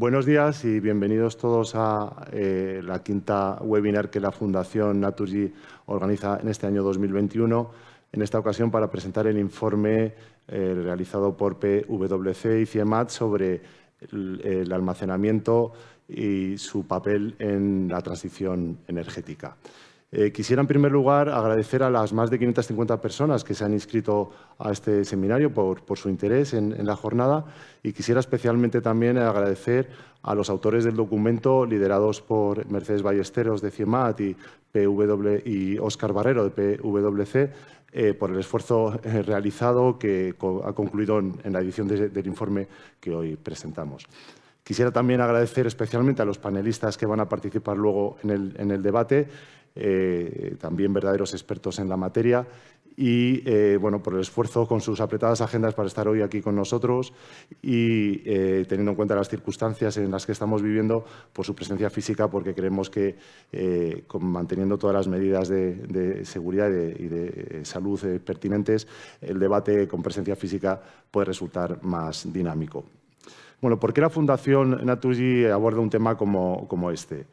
Buenos días y bienvenidos todos a eh, la quinta webinar que la Fundación Naturgy organiza en este año 2021, en esta ocasión para presentar el informe eh, realizado por PwC y CIEMAT sobre el almacenamiento y su papel en la transición energética. Eh, quisiera, en primer lugar, agradecer a las más de 550 personas que se han inscrito a este seminario por, su interés en, la jornada y quisiera especialmente también agradecer a los autores del documento liderados por Mercedes Ballesteros de CIEMAT y, PW, y Oscar Barrero de PWC eh, por el esfuerzo eh, realizado que ha concluido en, la edición del informe que hoy presentamos. Quisiera también agradecer especialmente a los panelistas que van a participar luego en el, en el debate eh, también verdaderos expertos en la materia, y eh, bueno, por el esfuerzo con sus apretadas agendas para estar hoy aquí con nosotros y eh, teniendo en cuenta las circunstancias en las que estamos viviendo, por su presencia física, porque creemos que manteniendo todas las medidas de, seguridad y de, salud pertinentes, el debate con presencia física puede resultar más dinámico. Bueno, ¿por qué la Fundación Naturgy aborda un tema como, como este?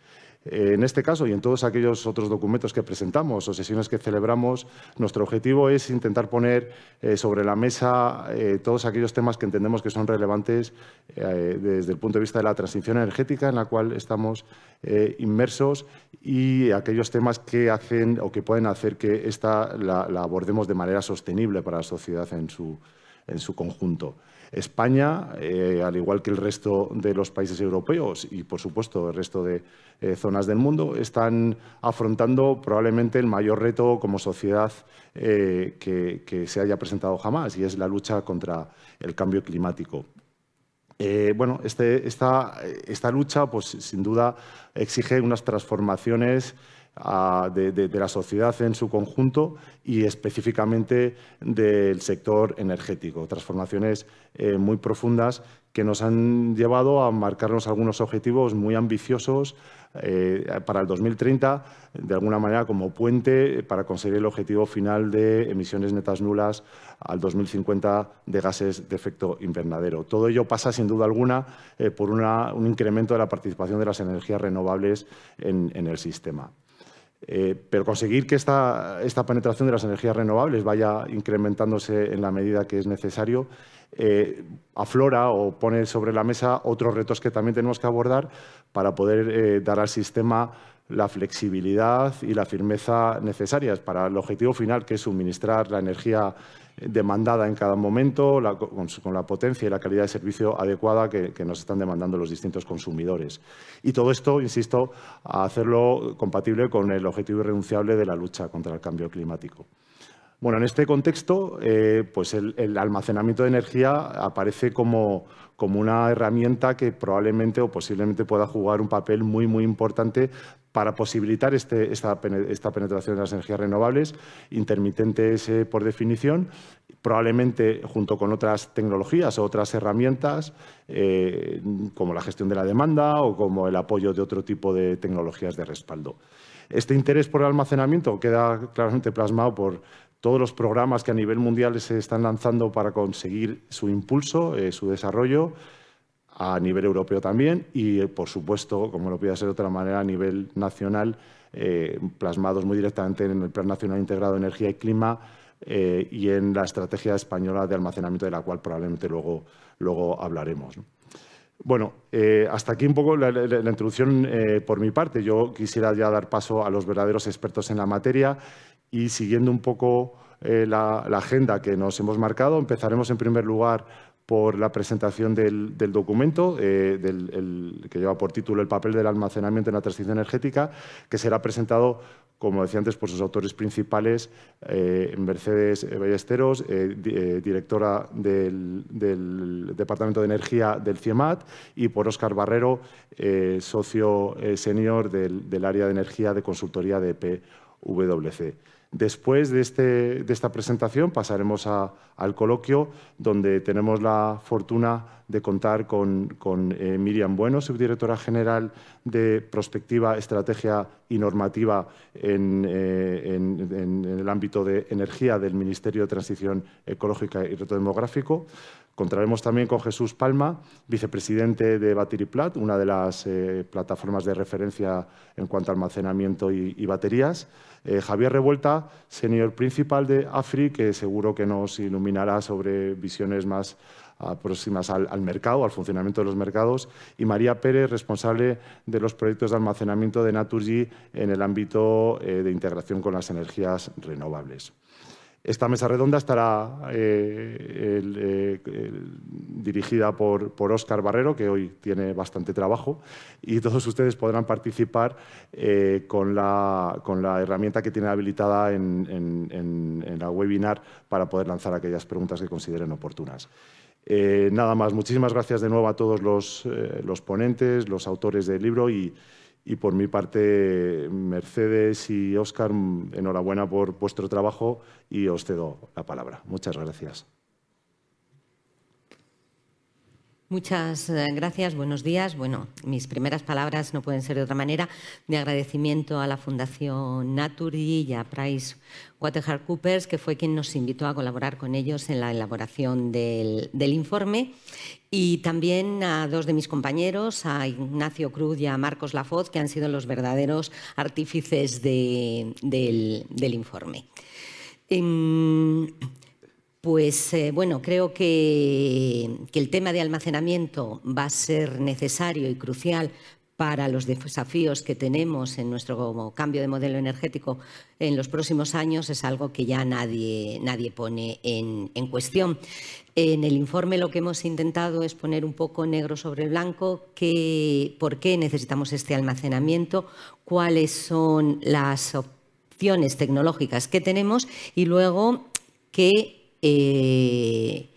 Eh, en este caso y en todos aquellos otros documentos que presentamos o sesiones que celebramos, nuestro objetivo es intentar poner eh, sobre la mesa eh, todos aquellos temas que entendemos que son relevantes desde el punto de vista de la transición energética en la cual estamos inmersos y aquellos temas que hacen o que pueden hacer que esta la, abordemos de manera sostenible para la sociedad en su conjunto. España, eh, al igual que el resto de los países europeos y, por supuesto, el resto de eh, zonas del mundo, están afrontando probablemente el mayor reto como sociedad eh, que, se haya presentado jamás, y es la lucha contra el cambio climático. bueno, este, esta, esta, lucha, pues, sin duda, exige unas transformaciones de, la sociedad en su conjunto y específicamente del sector energético. Transformaciones eh, muy profundas que nos han llevado a marcarnos algunos objetivos muy ambiciosos eh, para el 2030, de alguna manera como puente para conseguir el objetivo final de emisiones netas nulas al 2050 de gases de efecto invernadero. Todo ello pasa, sin duda alguna, eh, por un incremento de la participación de las energías renovables en el sistema. Eh, pero conseguir que esta, esta, penetración de las energías renovables vaya incrementándose en la medida que es necesario eh, aflora o pone sobre la mesa otros retos que también tenemos que abordar para poder eh, dar al sistema la flexibilidad y la firmeza necesarias para el objetivo final, que es suministrar la energía demandada en cada momento, con, la potencia y la calidad de servicio adecuada que, nos están demandando los distintos consumidores. Y todo esto, insisto, a hacerlo compatible con el objetivo irrenunciable de la lucha contra el cambio climático. Bueno, en este contexto, eh, pues el, almacenamiento de energía aparece como, como una herramienta que probablemente o posiblemente pueda jugar un papel muy, muy importante para posibilitar este, esta, penetración de las energías renovables, intermitentes por definición, probablemente junto con otras tecnologías o otras herramientas, eh, como la gestión de la demanda o como el apoyo de otro tipo de tecnologías de respaldo. Este interés por el almacenamiento queda claramente plasmado por todos los programas que a nivel mundial se están lanzando para conseguir su impulso, eh, su desarrollo, a nivel europeo también y, por supuesto, como no podía ser de otra manera, a nivel nacional, eh, plasmados muy directamente en el Plan Nacional Integrado de Energía y Clima eh, y en la Estrategia Española de Almacenamiento, de la cual probablemente luego, hablaremos. Bueno, eh, hasta aquí un poco la, introducción por mi parte. Yo quisiera ya dar paso a los verdaderos expertos en la materia y siguiendo un poco la agenda que nos hemos marcado, empezaremos en primer lugar por la presentación del, documento eh, que lleva por título El papel del almacenamiento en la transición energética, que será presentado, como decía antes, por sus autores principales, eh, Mercedes Ballesteros, eh, directora del, del, Departamento de Energía del CIEMAT, y por Óscar Barrero, socio senior del, área de energía de consultoría de PWC. Después este, de, esta presentación pasaremos al coloquio donde tenemos la fortuna de contar con, eh, Miriam Bueno, subdirectora general de Prospectiva, Estrategia y Normativa eh, en, el ámbito de energía del Ministerio de Transición Ecológica y Reto Demográfico. Contaremos también con Jesús Palma, vicepresidente de Batiriplat, una de las eh, plataformas de referencia en cuanto a almacenamiento y baterías. Eh, Javier Revuelta, señor principal de AFRI, que seguro que nos iluminará sobre visiones más ah, próximas al, mercado, al funcionamiento de los mercados, y María Pérez, responsable de los proyectos de almacenamiento de Naturgy en el ámbito eh, de integración con las energías renovables. Esta mesa redonda estará eh, eh, dirigida por, por Óscar Barrero, que hoy tiene bastante trabajo, y todos ustedes podrán participar eh, con, la, herramienta que tiene habilitada en, la webinar para poder lanzar aquellas preguntas que consideren oportunas. nada más, muchísimas gracias de nuevo a todos los, los ponentes, los autores del libro y y por mi parte, Mercedes y Óscar, enhorabuena por vuestro trabajo y os cedo la palabra. Muchas gracias. Muchas eh, gracias, buenos días. Bueno, mis primeras palabras no pueden ser de otra manera de agradecimiento a la Fundación Naturi y a Price Waterhouse que fue quien nos invitó a colaborar con ellos en la elaboración del, informe, y también a dos de mis compañeros, a Ignacio Cruz y a Marcos Lafoz, que han sido los verdaderos artífices del, informe. Em, pues eh, bueno, creo que, el tema de almacenamiento va a ser necesario y crucial para los desafíos que tenemos en nuestro cambio de modelo energético en los próximos años es algo que ya nadie, nadie pone en, cuestión. En el informe lo que hemos intentado es poner un poco negro sobre blanco que, por qué necesitamos este almacenamiento, cuáles son las opciones tecnológicas que tenemos y luego qué eh,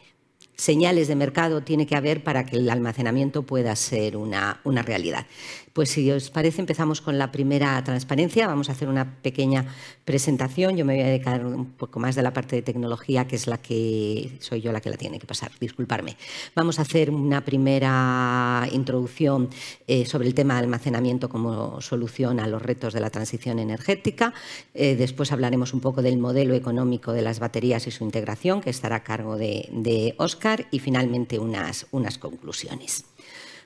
señales de mercado tiene que haber para que el almacenamiento pueda ser una, una realidad. Pues si os parece, empezamos con la primera transparencia. Vamos a hacer una pequeña presentación. Yo me voy a dedicar un poco más de la parte de tecnología, que es la que soy yo la que la tiene que pasar. Disculparme. Vamos a hacer una primera introducción eh, sobre el tema de almacenamiento como solución a los retos de la transición energética. Eh, después hablaremos un poco del modelo económico de las baterías y su integración, que estará a cargo de, de Oscar. Y finalmente unas, unas conclusiones.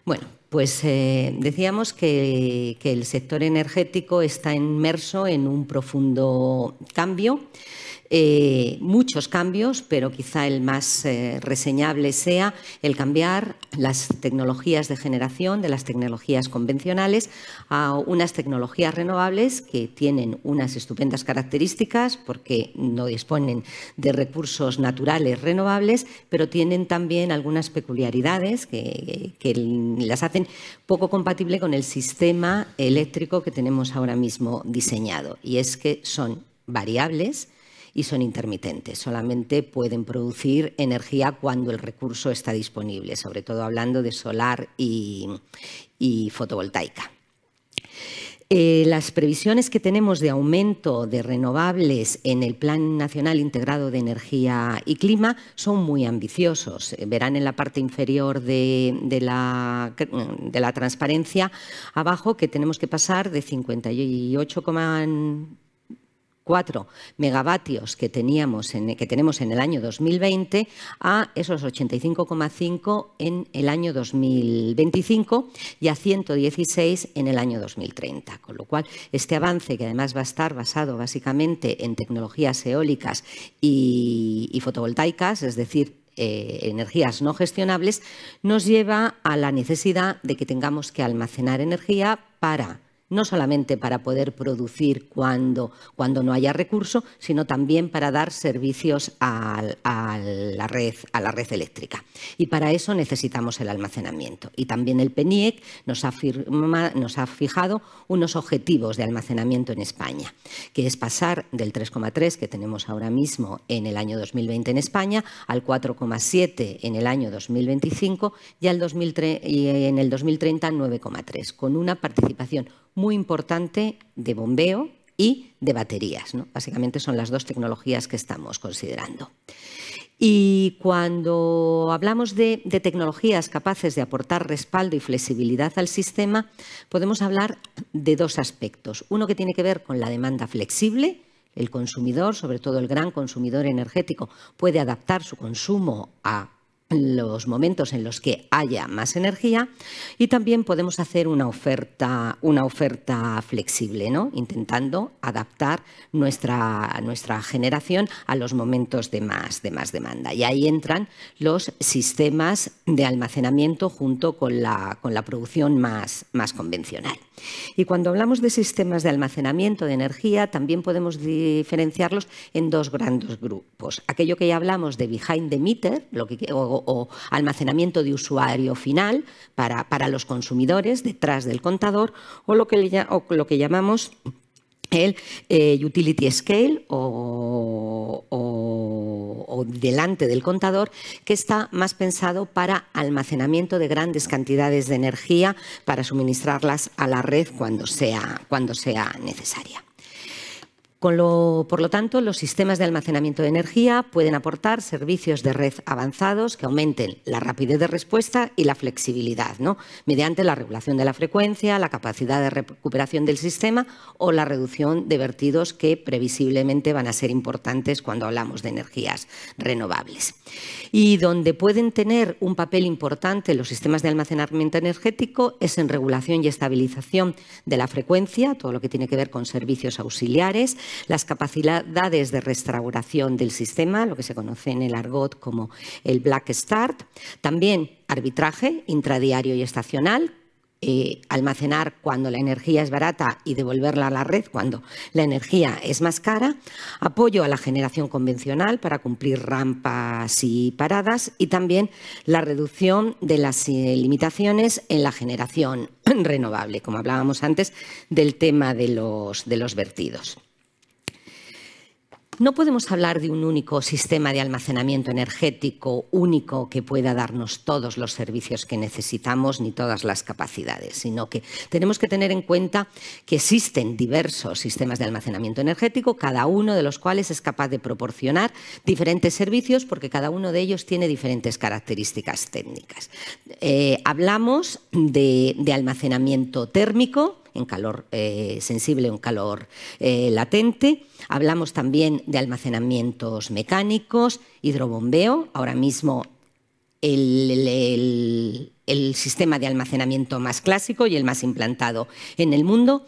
Bueno, pues eh, decíamos que el sector energético está inmerso en un profundo cambio eh, muchos cambios, pero quizá el más eh, reseñable sea el cambiar las tecnologías de generación de las tecnologías convencionales a unas tecnologías renovables que tienen unas estupendas características porque no disponen de recursos naturales renovables, pero tienen también algunas peculiaridades que, que las hacen poco compatible con el sistema eléctrico que tenemos ahora mismo diseñado. Y es que son variables y son intermitentes. Solamente pueden producir energía cuando el recurso está disponible, sobre todo hablando de solar y, fotovoltaica. Eh, las previsiones que tenemos de aumento de renovables en el Plan Nacional Integrado de Energía y Clima son muy ambiciosos. Eh, verán en la parte inferior de, la, de la transparencia abajo que tenemos que pasar de 58,5 4 megavatios que, teníamos que tenemos en el año 2020 a esos 85,5 en el año 2025 y a 116 en el año 2030. Con lo cual, este avance, que además va a estar basado básicamente en tecnologías eólicas y, fotovoltaicas, es decir, eh, energías no gestionables, nos lleva a la necesidad de que tengamos que almacenar energía para no solamente para poder producir cuando, cuando no haya recurso, sino también para dar servicios a, la red, a la red eléctrica. Y para eso necesitamos el almacenamiento. Y también el PENIEC nos ha, fijado unos objetivos de almacenamiento en España, que es pasar del 3,3 que tenemos ahora mismo en el año 2020 en España al 4,7 en el año 2025 y, al 2003, y en el 2030 9,3, con una participación muy importante de bombeo y de baterías. ¿no? Básicamente son las dos tecnologías que estamos considerando. Y cuando hablamos de, tecnologías capaces de aportar respaldo y flexibilidad al sistema, podemos hablar de dos aspectos. Uno que tiene que ver con la demanda flexible. El consumidor, sobre todo el gran consumidor energético, puede adaptar su consumo a los momentos en los que haya más energía y también podemos hacer una oferta, una oferta flexible, ¿no? intentando adaptar nuestra, nuestra generación a los momentos de más, de más demanda. Y ahí entran los sistemas de almacenamiento junto con la, con la producción más, más convencional. Y cuando hablamos de sistemas de almacenamiento de energía, también podemos diferenciarlos en dos grandes grupos. Aquello que ya hablamos de behind the meter, lo que, o almacenamiento de usuario final para, para los consumidores detrás del contador o lo que, lo que llamamos el eh, utility scale o, o, delante del contador, que está más pensado para almacenamiento de grandes cantidades de energía para suministrarlas a la red cuando sea, cuando sea necesaria por lo tanto, los sistemas de almacenamiento de energía pueden aportar servicios de red avanzados que aumenten la rapidez de respuesta y la flexibilidad, mediante la regulación de la frecuencia, la capacidad de recuperación del sistema o la reducción de vertidos que previsiblemente van a ser importantes cuando hablamos de energías renovables. Y donde pueden tener un papel importante los sistemas de almacenamiento energético es en regulación y estabilización de la frecuencia, todo lo que tiene que ver con servicios auxiliares, las capacidades de restauración del sistema, lo que se conoce en el argot como el Black Start, también arbitraje intradiario y estacional, eh, almacenar cuando la energía es barata y devolverla a la red cuando la energía es más cara, apoyo a la generación convencional para cumplir rampas y paradas y también la reducción de las eh, limitaciones en la generación renovable, como hablábamos antes del tema de los vertidos. No podemos hablar de un único sistema de almacenamiento energético único que pueda darnos todos los servicios que necesitamos ni todas las capacidades, sino que tenemos que tener en cuenta que existen diversos sistemas de almacenamiento energético, cada uno de los cuales es capaz de proporcionar diferentes servicios porque cada uno de ellos tiene diferentes características técnicas. Eh, hablamos de almacenamiento térmico, en calor eh, sensible un en calor eh, latente. Hablamos también de almacenamientos mecánicos, hidrobombeo. Ahora mismo el, sistema de almacenamiento más clásico y el más implantado en el mundo.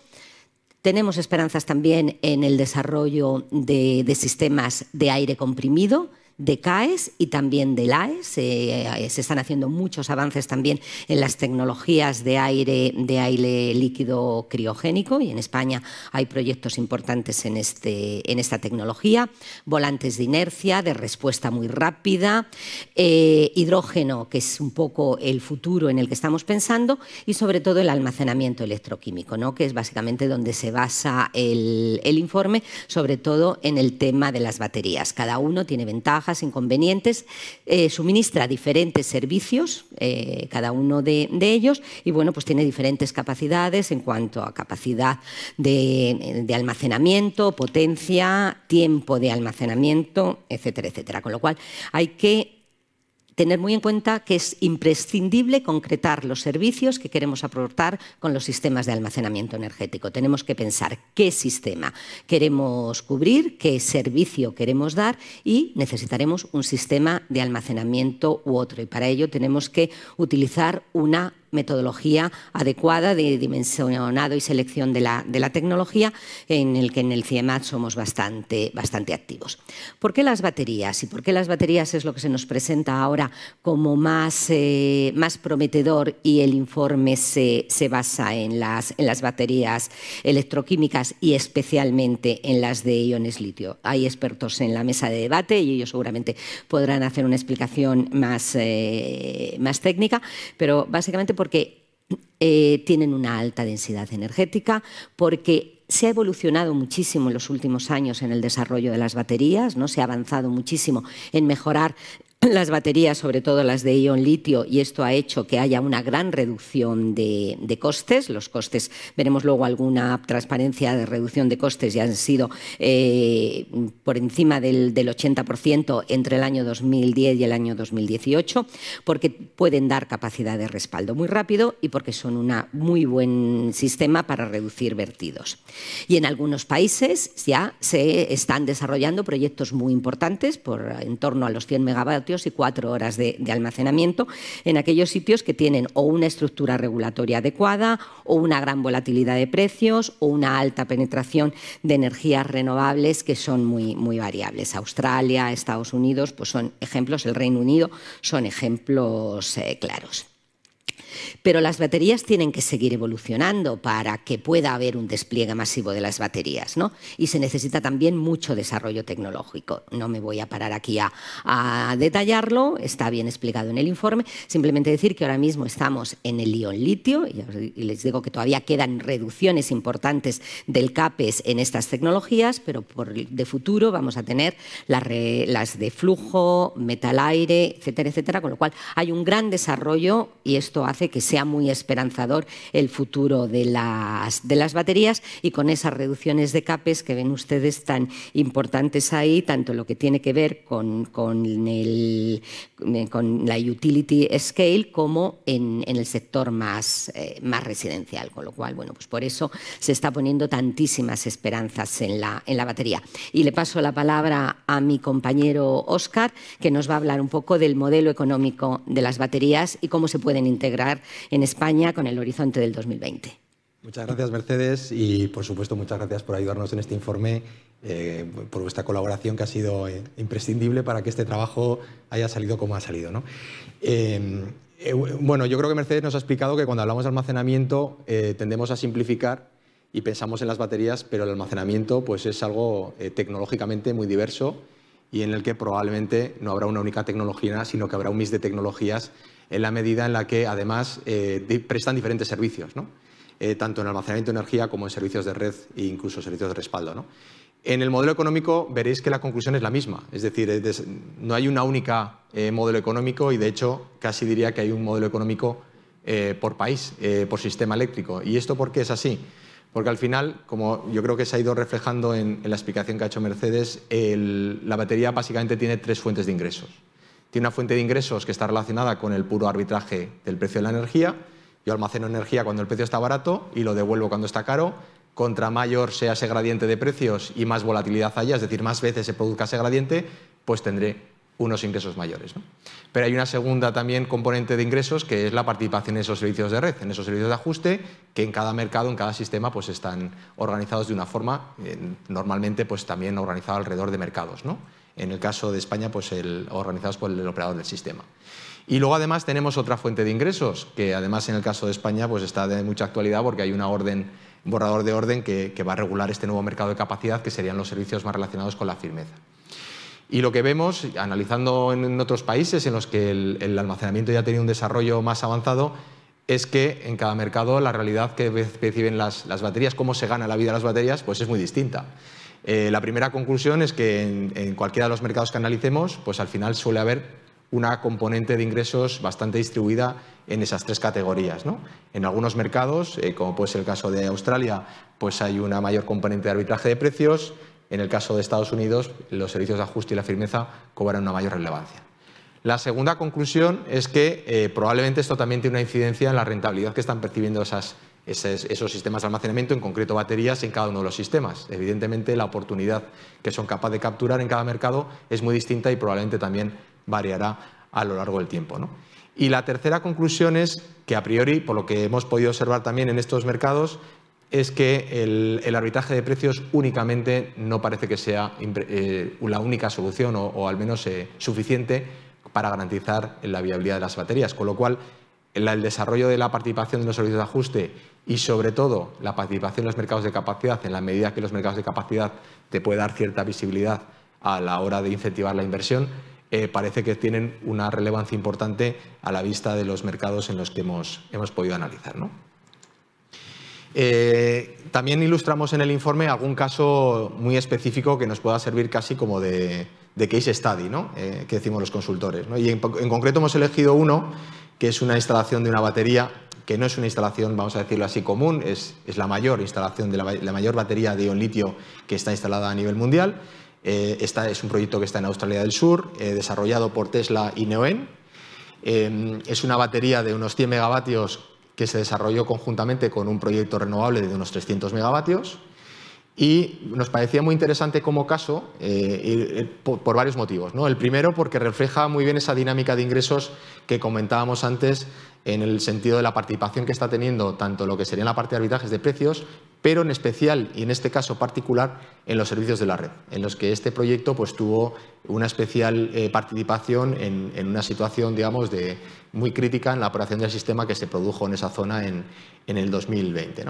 Tenemos esperanzas también en el desarrollo de sistemas de aire comprimido, de CAES y también de Laes eh, se están haciendo muchos avances también en las tecnologías de aire, de aire líquido criogénico y en España hay proyectos importantes en, este, en esta tecnología. Volantes de inercia, de respuesta muy rápida, eh, hidrógeno, que es un poco el futuro en el que estamos pensando, y sobre todo el almacenamiento electroquímico, ¿no? que es básicamente donde se basa el, el informe, sobre todo en el tema de las baterías. Cada uno tiene ventaja inconvenientes, eh, suministra diferentes servicios, eh, cada uno de, ellos, y bueno, pues tiene diferentes capacidades en cuanto a capacidad de almacenamiento, potencia, tiempo de almacenamiento, etcétera, etcétera. Con lo cual hay que tener muy en cuenta que es imprescindible concretar los servicios que queremos aportar con los sistemas de almacenamiento energético. Tenemos que pensar qué sistema queremos cubrir, qué servicio queremos dar y necesitaremos un sistema de almacenamiento u otro. Y para ello tenemos que utilizar una metodología adecuada de dimensionado y selección de la, de la, tecnología, en el que en el CIEMAT somos bastante, bastante activos. ¿Por qué las baterías? ¿Y por qué las baterías es lo que se nos presenta ahora como más, eh, más prometedor y el informe se, basa en las, en las baterías electroquímicas y especialmente en las de iones litio? Hay expertos en la mesa de debate y ellos seguramente podrán hacer una explicación más, eh, más técnica, pero básicamente porque eh, tienen una alta densidad energética, porque se ha evolucionado muchísimo en los últimos años en el desarrollo de las baterías, ¿no? se ha avanzado muchísimo en mejorar las baterías, sobre todo las de ion litio, y esto ha hecho que haya una gran reducción de, costes. Los costes, veremos luego alguna transparencia de reducción de costes, ya han sido eh, por encima del, del 80% entre el año 2010 y el año 2018, porque pueden dar capacidad de respaldo muy rápido y porque son un muy buen sistema para reducir vertidos. Y en algunos países ya se están desarrollando proyectos muy importantes, por en torno a los 100 megavatios y cuatro horas de, almacenamiento en aquellos sitios que tienen o una estructura regulatoria adecuada o una gran volatilidad de precios o una alta penetración de energías renovables que son muy, muy variables. Australia, Estados Unidos, pues son ejemplos, el Reino Unido son ejemplos eh, claros. Pero las baterías tienen que seguir evolucionando para que pueda haber un despliegue masivo de las baterías, ¿no? Y se necesita también mucho desarrollo tecnológico. No me voy a parar aquí a, detallarlo, está bien explicado en el informe. Simplemente decir que ahora mismo estamos en el ion litio, y les digo que todavía quedan reducciones importantes del CAPES en estas tecnologías, pero de futuro vamos a tener las, de flujo, metal-aire, etcétera, etcétera, con lo cual hay un gran desarrollo y esto hace que sea muy esperanzador el futuro de las, de las baterías y con esas reducciones de capes que ven ustedes tan importantes ahí, tanto lo que tiene que ver con, con, con la utility scale como en, el sector más, eh, más residencial. Con lo cual, bueno, pues por eso se está poniendo tantísimas esperanzas en la, en la batería. Y le paso la palabra a mi compañero Oscar, que nos va a hablar un poco del modelo económico de las baterías y cómo se pueden integrar en España con el horizonte del 2020. Muchas gracias, Mercedes, y por supuesto muchas gracias por ayudarnos en este informe, eh, por vuestra colaboración que ha sido eh, imprescindible para que este trabajo haya salido como ha salido. Eh, bueno, yo creo que Mercedes nos ha explicado que cuando hablamos de almacenamiento tendemos a simplificar y pensamos en las baterías, pero el almacenamiento pues, es algo tecnológicamente muy diverso y en el que probablemente no habrá una única tecnología, sino que habrá un mix de tecnologías en la medida en la que además eh, prestan diferentes servicios, eh, tanto en almacenamiento de energía como en servicios de red e incluso servicios de respaldo. En el modelo económico veréis que la conclusión es la misma, es decir, eh, no hay una única modelo económico y de hecho casi diría que hay un modelo económico por país, por sistema eléctrico. ¿Y esto por qué es así? Porque al final, como yo creo que se ha ido reflejando en, la explicación que ha hecho Mercedes, la batería básicamente tiene tres fuentes de ingresos. Y una fuente de ingresos que está relacionada con el puro arbitraje del precio de la energía. Yo almaceno energía cuando el precio está barato y lo devuelvo cuando está caro. Contra mayor sea ese gradiente de precios y más volatilidad haya, es decir, más veces se produzca ese gradiente, pues tendré unos ingresos mayores. Pero hay una segunda también componente de ingresos que es la participación en esos servicios de red, en esos servicios de ajuste que en cada mercado, en cada sistema, pues están organizados de una forma eh, normalmente pues también organizada alrededor de mercados. ¿no? en el caso de España, pues organizados por el operador del sistema. Y luego además tenemos otra fuente de ingresos, que además en el caso de España pues está de mucha actualidad porque hay una orden, un borrador de orden que, va a regular este nuevo mercado de capacidad, que serían los servicios más relacionados con la firmeza. Y lo que vemos, analizando en otros países en los que el, almacenamiento ya tenía un desarrollo más avanzado, es que en cada mercado la realidad que perciben las, las baterías, cómo se gana la vida de las baterías, pues es muy distinta. Eh, la primera conclusión es que en, cualquiera de los mercados que analicemos, pues al final suele haber una componente de ingresos bastante distribuida en esas tres categorías. En algunos mercados, eh, como puede ser el caso de Australia, pues hay una mayor componente de arbitraje de precios. En el caso de Estados Unidos, los servicios de ajuste y la firmeza cobran una mayor relevancia. La segunda conclusión es que eh, probablemente esto también tiene una incidencia en la rentabilidad que están percibiendo esas esos sistemas de almacenamiento, en concreto baterías, en cada uno de los sistemas. Evidentemente, la oportunidad que son capaces de capturar en cada mercado es muy distinta y probablemente también variará a lo largo del tiempo. Y la tercera conclusión es que, a priori, por lo que hemos podido observar también en estos mercados, es que el, arbitraje de precios únicamente no parece que sea eh, la única solución o, al menos eh, suficiente para garantizar la viabilidad de las baterías, con lo cual el desarrollo de la participación de los servicios de ajuste y sobre todo la participación en los mercados de capacidad, en la medida que los mercados de capacidad te puede dar cierta visibilidad a la hora de incentivar la inversión, eh, parece que tienen una relevancia importante a la vista de los mercados en los que hemos, podido analizar. Eh, también ilustramos en el informe algún caso muy específico que nos pueda servir casi como de, case study, ¿no? Eh, que decimos los consultores. Y en concreto hemos elegido uno, que es una instalación de una batería que no es una instalación, vamos a decirlo así, común, es, la mayor instalación, de la, mayor batería de ion litio que está instalada a nivel mundial. Eh, es un proyecto que está en Australia del Sur, eh, desarrollado por Tesla y Neoen. Eh, es una batería de unos 100 megavatios que se desarrolló conjuntamente con un proyecto renovable de unos 300 megavatios. Y nos parecía muy interesante como caso por, por, varios motivos. ¿no? El primero, porque refleja muy bien esa dinámica de ingresos que comentábamos antes en el sentido de la participación que está teniendo tanto lo que sería la parte de arbitrajes de precios, pero en especial y en este caso particular en los servicios de la red, en los que este proyecto pues, tuvo una especial eh, participación en, una situación digamos, de, muy crítica en la operación del sistema que se produjo en esa zona en, el 2020.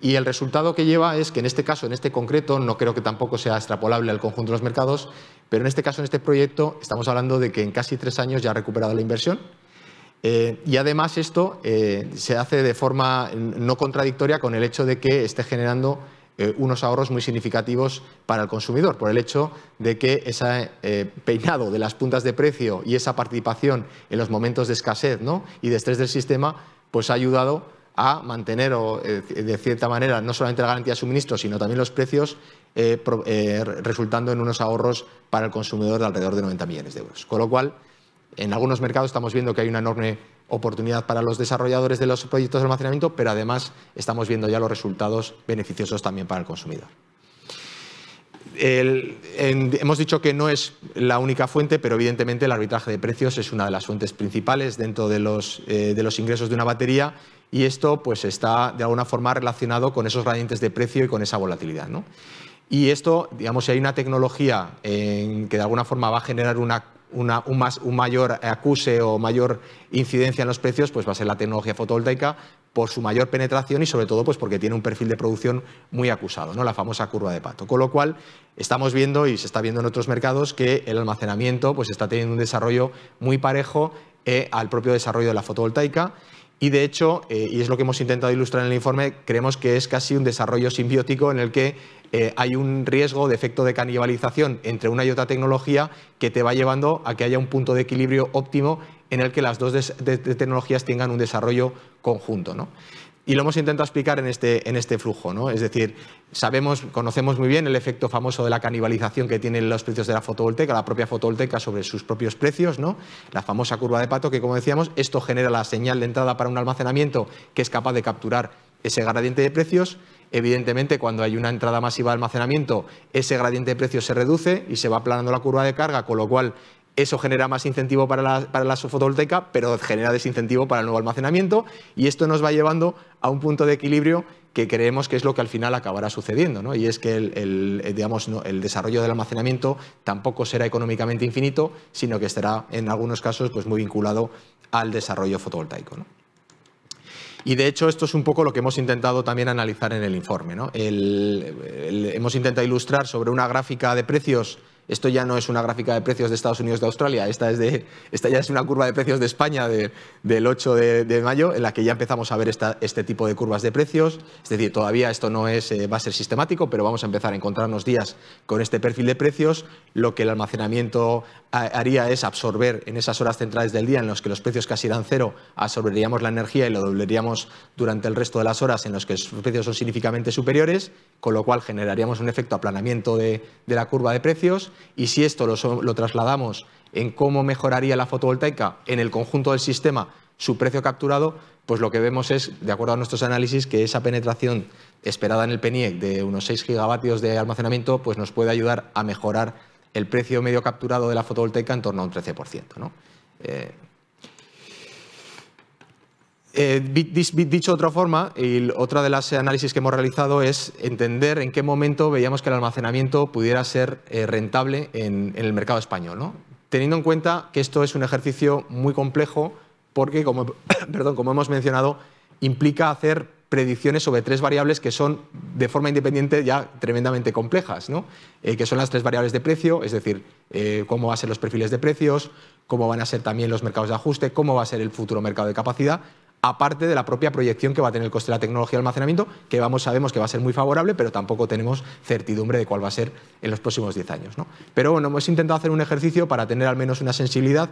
Y el resultado que lleva es que en este caso, en este concreto, no creo que tampoco sea extrapolable al conjunto de los mercados, pero en este caso, en este proyecto, estamos hablando de que en casi tres años ya ha recuperado la inversión eh, y además esto eh, se hace de forma no contradictoria con el hecho de que esté generando eh, unos ahorros muy significativos para el consumidor, por el hecho de que ese peinado de las puntas de precio y esa participación en los momentos de escasez ¿no? y de estrés del sistema, pues ha ayudado a mantener de cierta manera no solamente la garantía de suministro, sino también los precios, resultando en unos ahorros para el consumidor de alrededor de 90 millones de euros. Con lo cual, en algunos mercados estamos viendo que hay una enorme oportunidad para los desarrolladores de los proyectos de almacenamiento, pero además estamos viendo ya los resultados beneficiosos también para el consumidor. hemos dicho que no es la única fuente, pero evidentemente el arbitraje de precios es una de las fuentes principales dentro de los, eh, ingresos de una batería y esto pues, está de alguna forma relacionado con esos gradientes de precio y con esa volatilidad. Y esto, digamos, si hay una tecnología en que de alguna forma va a generar una un, mayor acuse o mayor incidencia en los precios, pues va a ser la tecnología fotovoltaica por su mayor penetración y sobre todo pues porque tiene un perfil de producción muy acusado, ¿no? la famosa curva de pato. Con lo cual estamos viendo y se está viendo en otros mercados que el almacenamiento pues está teniendo un desarrollo muy parejo eh, al propio desarrollo de la fotovoltaica. Y de hecho, eh, y es lo que hemos intentado ilustrar en el informe, creemos que es casi un desarrollo simbiótico en el que eh, hay un riesgo de efecto de canibalización entre una y otra tecnología que te va llevando a que haya un punto de equilibrio óptimo en el que las dos tecnologías tengan un desarrollo conjunto. ¿no? Y lo hemos intentado explicar este, en este, flujo. ¿no? Es decir, sabemos, conocemos muy bien el efecto famoso de la canibalización que tienen los precios de la fotovoltaica, la propia fotovoltaica sobre sus propios precios, la famosa curva de pato que, como decíamos, esto genera la señal de entrada para un almacenamiento que es capaz de capturar ese gradiente de precios Evidentemente, cuando hay una entrada masiva de almacenamiento, ese gradiente de precio se reduce y se va aplanando la curva de carga, con lo cual eso genera más incentivo para la, para fotovoltaica, pero genera desincentivo para el nuevo almacenamiento y esto nos va llevando a un punto de equilibrio que creemos que es lo que al final acabará sucediendo, y es que eh, el, desarrollo del almacenamiento tampoco será económicamente infinito, sino que estará en algunos casos pues, muy vinculado al desarrollo fotovoltaico. Y de hecho esto es un poco lo que hemos intentado también analizar en el informe. ¿no? hemos intentado ilustrar sobre una gráfica de precios esto ya no es una gráfica de precios de Estados Unidos de Australia, esta, ya es una curva de precios de España del 8 de, mayo, en la que ya empezamos a ver este tipo de curvas de precios. Es decir, todavía esto no eh, va a ser sistemático, pero vamos a empezar a encontrarnos días con este perfil de precios. Lo que el almacenamiento haría es absorber en esas horas centrales del día en los que los precios casi eran cero, absorberíamos la energía y lo dobleríamos durante el resto de las horas en las que los precios son significativamente superiores, con lo cual generaríamos un efecto aplanamiento de la curva de precios y si esto lo, trasladamos en cómo mejoraría la fotovoltaica en el conjunto del sistema su precio capturado, pues lo que vemos es, de acuerdo a nuestros análisis, que esa penetración esperada en el PENIEC de unos 6 gigavatios de almacenamiento pues nos puede ayudar a mejorar el precio medio capturado de la fotovoltaica en torno a un 13%. Eh, dicho de otra forma, y otra de las análisis que hemos realizado es entender en qué momento veíamos que el almacenamiento pudiera ser eh, rentable en, el mercado español. Teniendo en cuenta que esto es un ejercicio muy complejo porque, como, hemos mencionado, implica hacer predicciones sobre tres variables que son de forma independiente ya tremendamente complejas, eh, que son las tres variables de precio, es decir, cómo van a ser los perfiles de precios, cómo van a ser también los mercados de ajuste, cómo va a ser el futuro mercado de capacidad, aparte de la propia proyección que va a tener el coste de la tecnología de almacenamiento, que vamos, sabemos que va a ser muy favorable, pero tampoco tenemos certidumbre de cuál va a ser en los próximos 10 años. ¿no? Pero bueno, hemos intentado hacer un ejercicio para tener al menos una sensibilidad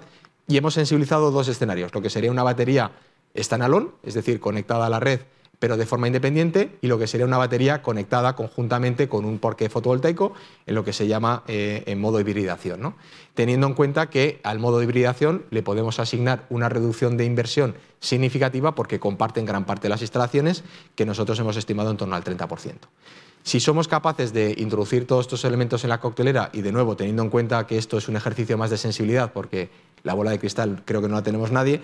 y hemos sensibilizado dos escenarios, lo que sería una batería standalone, es decir, conectada a la red pero de forma independiente, y lo que sería una batería conectada conjuntamente con un porqué fotovoltaico en lo que se llama eh, en modo hibridación. Teniendo en cuenta que al modo de hibridación le podemos asignar una reducción de inversión significativa porque comparten gran parte de las instalaciones que nosotros hemos estimado en torno al 30%. Si somos capaces de introducir todos estos elementos en la coctelera y de nuevo teniendo en cuenta que esto es un ejercicio más de sensibilidad porque la bola de cristal creo que no la tenemos nadie,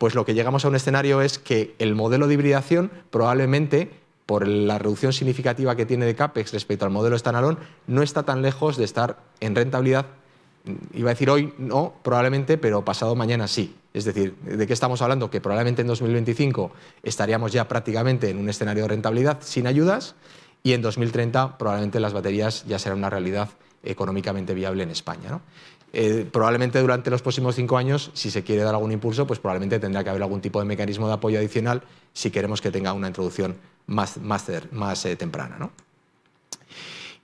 pues lo que llegamos a un escenario es que el modelo de hibridación probablemente por la reducción significativa que tiene de CAPEX respecto al modelo Estanalón, no está tan lejos de estar en rentabilidad. Iba a decir hoy no, probablemente, pero pasado mañana sí. Es decir, ¿de qué estamos hablando? Que probablemente en 2025 estaríamos ya prácticamente en un escenario de rentabilidad sin ayudas y en 2030 probablemente las baterías ya serán una realidad económicamente viable en España. ¿no? Eh, probablemente durante los próximos cinco años, si se quiere dar algún impulso, pues probablemente tendrá que haber algún tipo de mecanismo de apoyo adicional si queremos que tenga una introducción más, eh, temprana.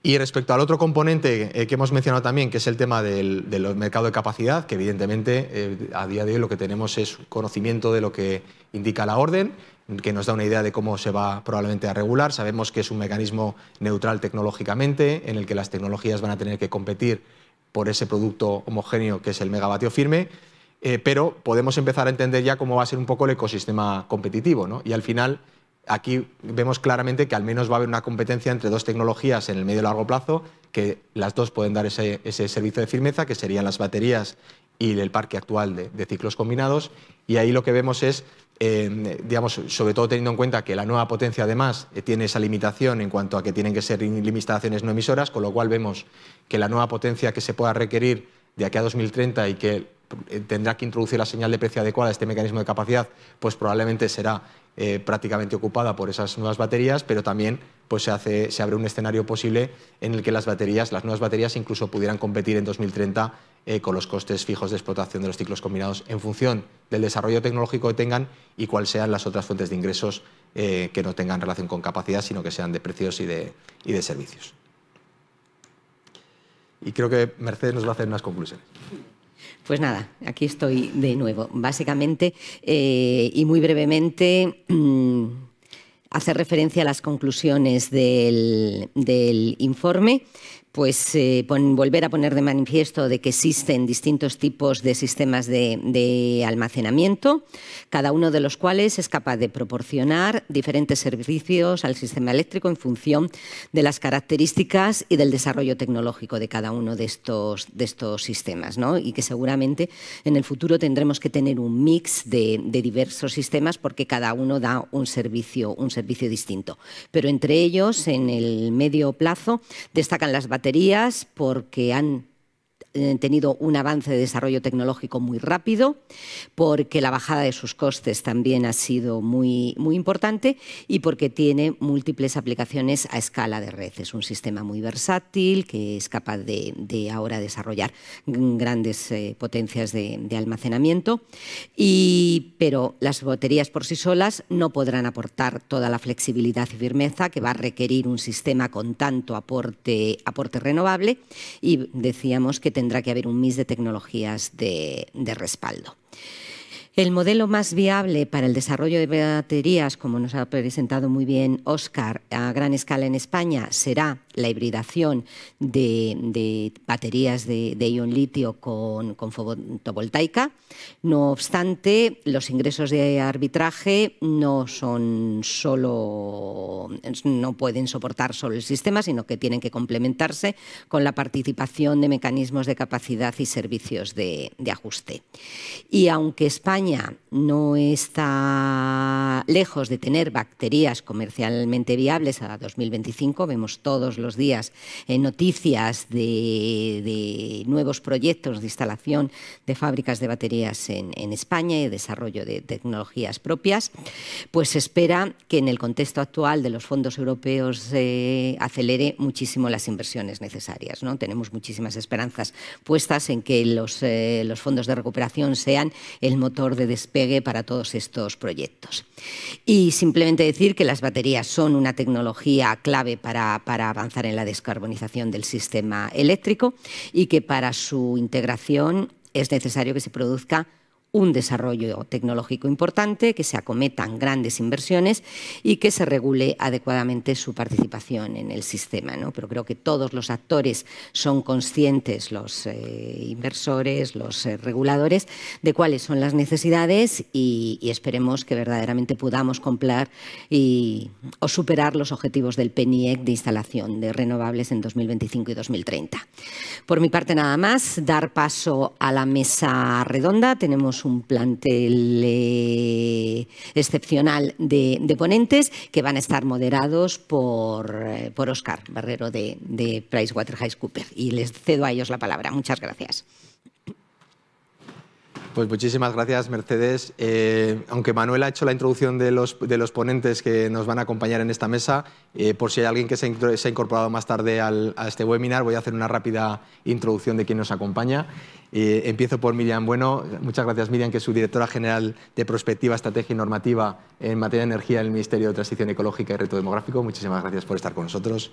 Y respecto al otro componente eh, que hemos mencionado también, que es el tema del mercado de capacidad, que evidentemente a día de hoy lo que tenemos es conocimiento de lo que indica la orden, que nos da una idea de cómo se va probablemente a regular. Sabemos que es un mecanismo neutral tecnológicamente, en el que las tecnologías van a tener que competir por ese producto homogéneo que es el megavatio firme, eh, pero podemos empezar a entender ya cómo va a ser un poco el ecosistema competitivo. Y al final, aquí vemos claramente que al menos va a haber una competencia entre dos tecnologías en el medio y largo plazo, que las dos pueden dar ese, servicio de firmeza, que serían las baterías y el parque actual de, ciclos combinados. Y ahí lo que vemos es sobre todo teniendo en cuenta que la nueva potencia además eh, tiene esa limitación en cuanto a que tienen que ser limitaciones no emisoras, con lo cual vemos que la nueva potencia que se pueda requerir de aquí a 2030 y que eh, tendrá que introducir la señal de precio adecuada a este mecanismo de capacidad, pues probablemente será eh, prácticamente ocupada por esas nuevas baterías, pero también pues, se, se abre un escenario posible en el que las baterías, las nuevas baterías incluso pudieran competir en 2030 eh, con los costes fijos de explotación de los ciclos combinados en función del desarrollo tecnológico que tengan y cuáles sean las otras fuentes de ingresos eh, que no tengan relación con capacidad, sino que sean de precios y de, y de servicios. Y creo que Mercedes nos va a hacer unas conclusiones. Pues nada, aquí estoy de nuevo. Básicamente eh, y muy brevemente, mm, hacer referencia a las conclusiones del informe pues eh, volver a poner de manifiesto de que existen distintos tipos de sistemas de, almacenamiento, cada uno de los cuales es capaz de proporcionar diferentes servicios al sistema eléctrico en función de las características y del desarrollo tecnológico de cada uno de estos, de estos sistemas, ¿no? y que seguramente en el futuro tendremos que tener un mix de, de diversos sistemas porque cada uno da un servicio, un servicio distinto. Pero entre ellos, en el medio plazo, destacan las baterías porque han eh, tenido un avance de desarrollo tecnológico muy rápido, porque la bajada de sus costes también ha sido muy, muy importante y porque tiene múltiples aplicaciones a escala de red. Es un sistema muy versátil que es capaz de, de ahora desarrollar grandes eh, potencias de, almacenamiento, y, pero las baterías por sí solas no podrán aportar toda la flexibilidad y firmeza que va a requerir un sistema con tanto aporte, aporte renovable y decíamos que tendrá que haber un mix de tecnologías de, respaldo. El modelo más viable para el desarrollo de baterías, como nos ha presentado muy bien Óscar, a gran escala en España, será la hibridación de, baterías de, ion litio con, fotovoltaica. No obstante, los ingresos de arbitraje no son solo, no pueden soportar solo el sistema, sino que tienen que complementarse con la participación de mecanismos de capacidad y servicios de, de ajuste. Y aunque España no está lejos de tener baterías comercialmente viables a 2025, vemos todos los los días noticias de, nuevos proyectos de instalación de fábricas de baterías en, España y desarrollo de tecnologías propias, pues se espera que en el contexto actual de los fondos europeos eh, acelere muchísimo las inversiones necesarias. ¿no? Tenemos muchísimas esperanzas puestas en que eh, los, fondos de recuperación sean el motor de despegue para todos estos proyectos. Y simplemente decir que las baterías son una tecnología clave para, para avanzar en la descarbonización del sistema eléctrico y que para su integración es necesario que se produzca un desarrollo tecnológico importante, que se acometan grandes inversiones y que se regule adecuadamente su participación en el sistema. ¿no? Pero creo que todos los actores son conscientes, los eh, inversores, los eh, reguladores, de cuáles son las necesidades y, esperemos que verdaderamente podamos comprar y, o superar los objetivos del PENIEC de instalación de renovables en 2025 y 2030. Por mi parte nada más, dar paso a la mesa redonda. Tenemos un plantel eh, excepcional de, ponentes que van a estar moderados por, eh, por Oscar Barrero de, de PricewaterhouseCoopers. Y les cedo a ellos la palabra. Muchas gracias. Pues muchísimas gracias, Mercedes. Eh, aunque Manuel ha hecho la introducción de los, ponentes que nos van a acompañar en esta mesa, eh, por si hay alguien que se, ha incorporado más tarde a este webinar, voy a hacer una rápida introducción de quien nos acompaña. Eh, empiezo por Miriam Bueno. Muchas gracias, Miriam, que es su directora general de Prospectiva, Estrategia y Normativa en materia de energía del Ministerio de Transición Ecológica y Reto Demográfico. Muchísimas gracias por estar con nosotros.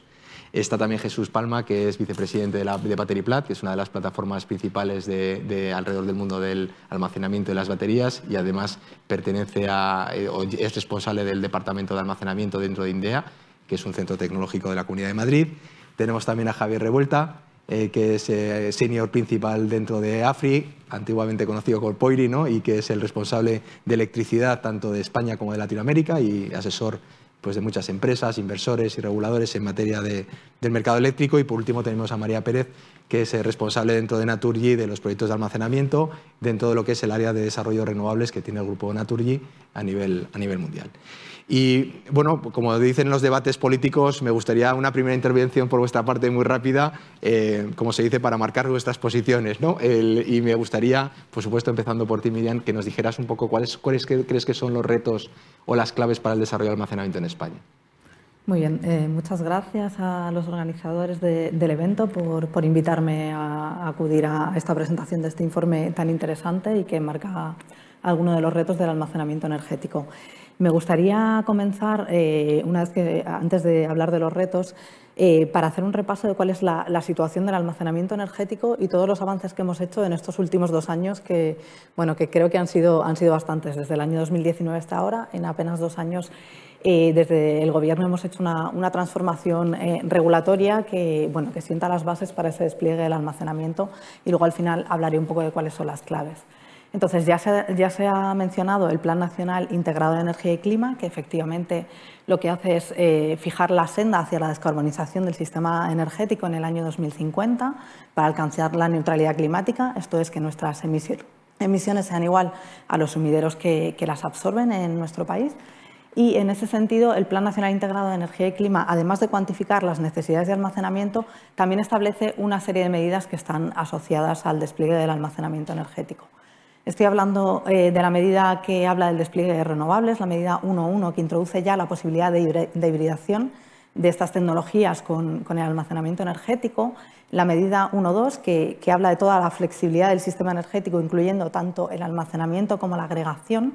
Está también Jesús Palma, que es vicepresidente de, la, Battery Plat, que es una de las plataformas principales de, alrededor del mundo del almacenamiento de las baterías y además pertenece a, eh, es responsable del departamento de almacenamiento dentro de INDEA, que es un centro tecnológico de la Comunidad de Madrid. Tenemos también a Javier Revuelta, eh, que es eh, senior principal dentro de AFRI, antiguamente conocido como Poiri, y que es el responsable de electricidad tanto de España como de Latinoamérica y asesor pues, de muchas empresas, inversores y reguladores en materia de, del mercado eléctrico. Y por último tenemos a María Pérez, que es eh, responsable dentro de Naturgy de los proyectos de almacenamiento, dentro de lo que es el área de desarrollo renovables que tiene el grupo Naturgy a a nivel mundial. Y bueno, como dicen los debates políticos, me gustaría una primera intervención por vuestra parte muy rápida, eh, como se dice, para marcar vuestras posiciones. ¿no? y me gustaría, por supuesto, empezando por ti, Miriam, que nos dijeras un poco cuáles, crees que son los retos o las claves para el desarrollo del almacenamiento en España. Muy bien, eh, muchas gracias a los organizadores del evento por, invitarme a, a acudir a esta presentación de este informe tan interesante y que marca algunos de los retos del almacenamiento energético. Me gustaría comenzar, eh, una vez que, antes de hablar de los retos, eh, para hacer un repaso de cuál es la, situación del almacenamiento energético y todos los avances que hemos hecho en estos últimos dos años, que, bueno, que creo que han sido, bastantes, desde el año 2019 hasta ahora, en apenas dos años. Eh, desde el Gobierno hemos hecho una, transformación regulatoria que, bueno, que sienta las bases para ese despliegue del almacenamiento y luego al final hablaré un poco de cuáles son las claves. Entonces, ya se, ha mencionado el Plan Nacional Integrado de Energía y Clima, que efectivamente lo que hace es eh, fijar la senda hacia la descarbonización del sistema energético en el año 2050 para alcanzar la neutralidad climática, esto es que nuestras emisiones sean igual a los sumideros que, que las absorben en nuestro país. Y en ese sentido, el Plan Nacional Integrado de Energía y Clima, además de cuantificar las necesidades de almacenamiento, también establece una serie de medidas que están asociadas al despliegue del almacenamiento energético. Estoy hablando eh, de la medida que habla del despliegue de renovables, la medida 1.1, que introduce ya la posibilidad de, hibridación de estas tecnologías con, el almacenamiento energético, la medida 1.2, que, habla de toda la flexibilidad del sistema energético, incluyendo tanto el almacenamiento como la agregación,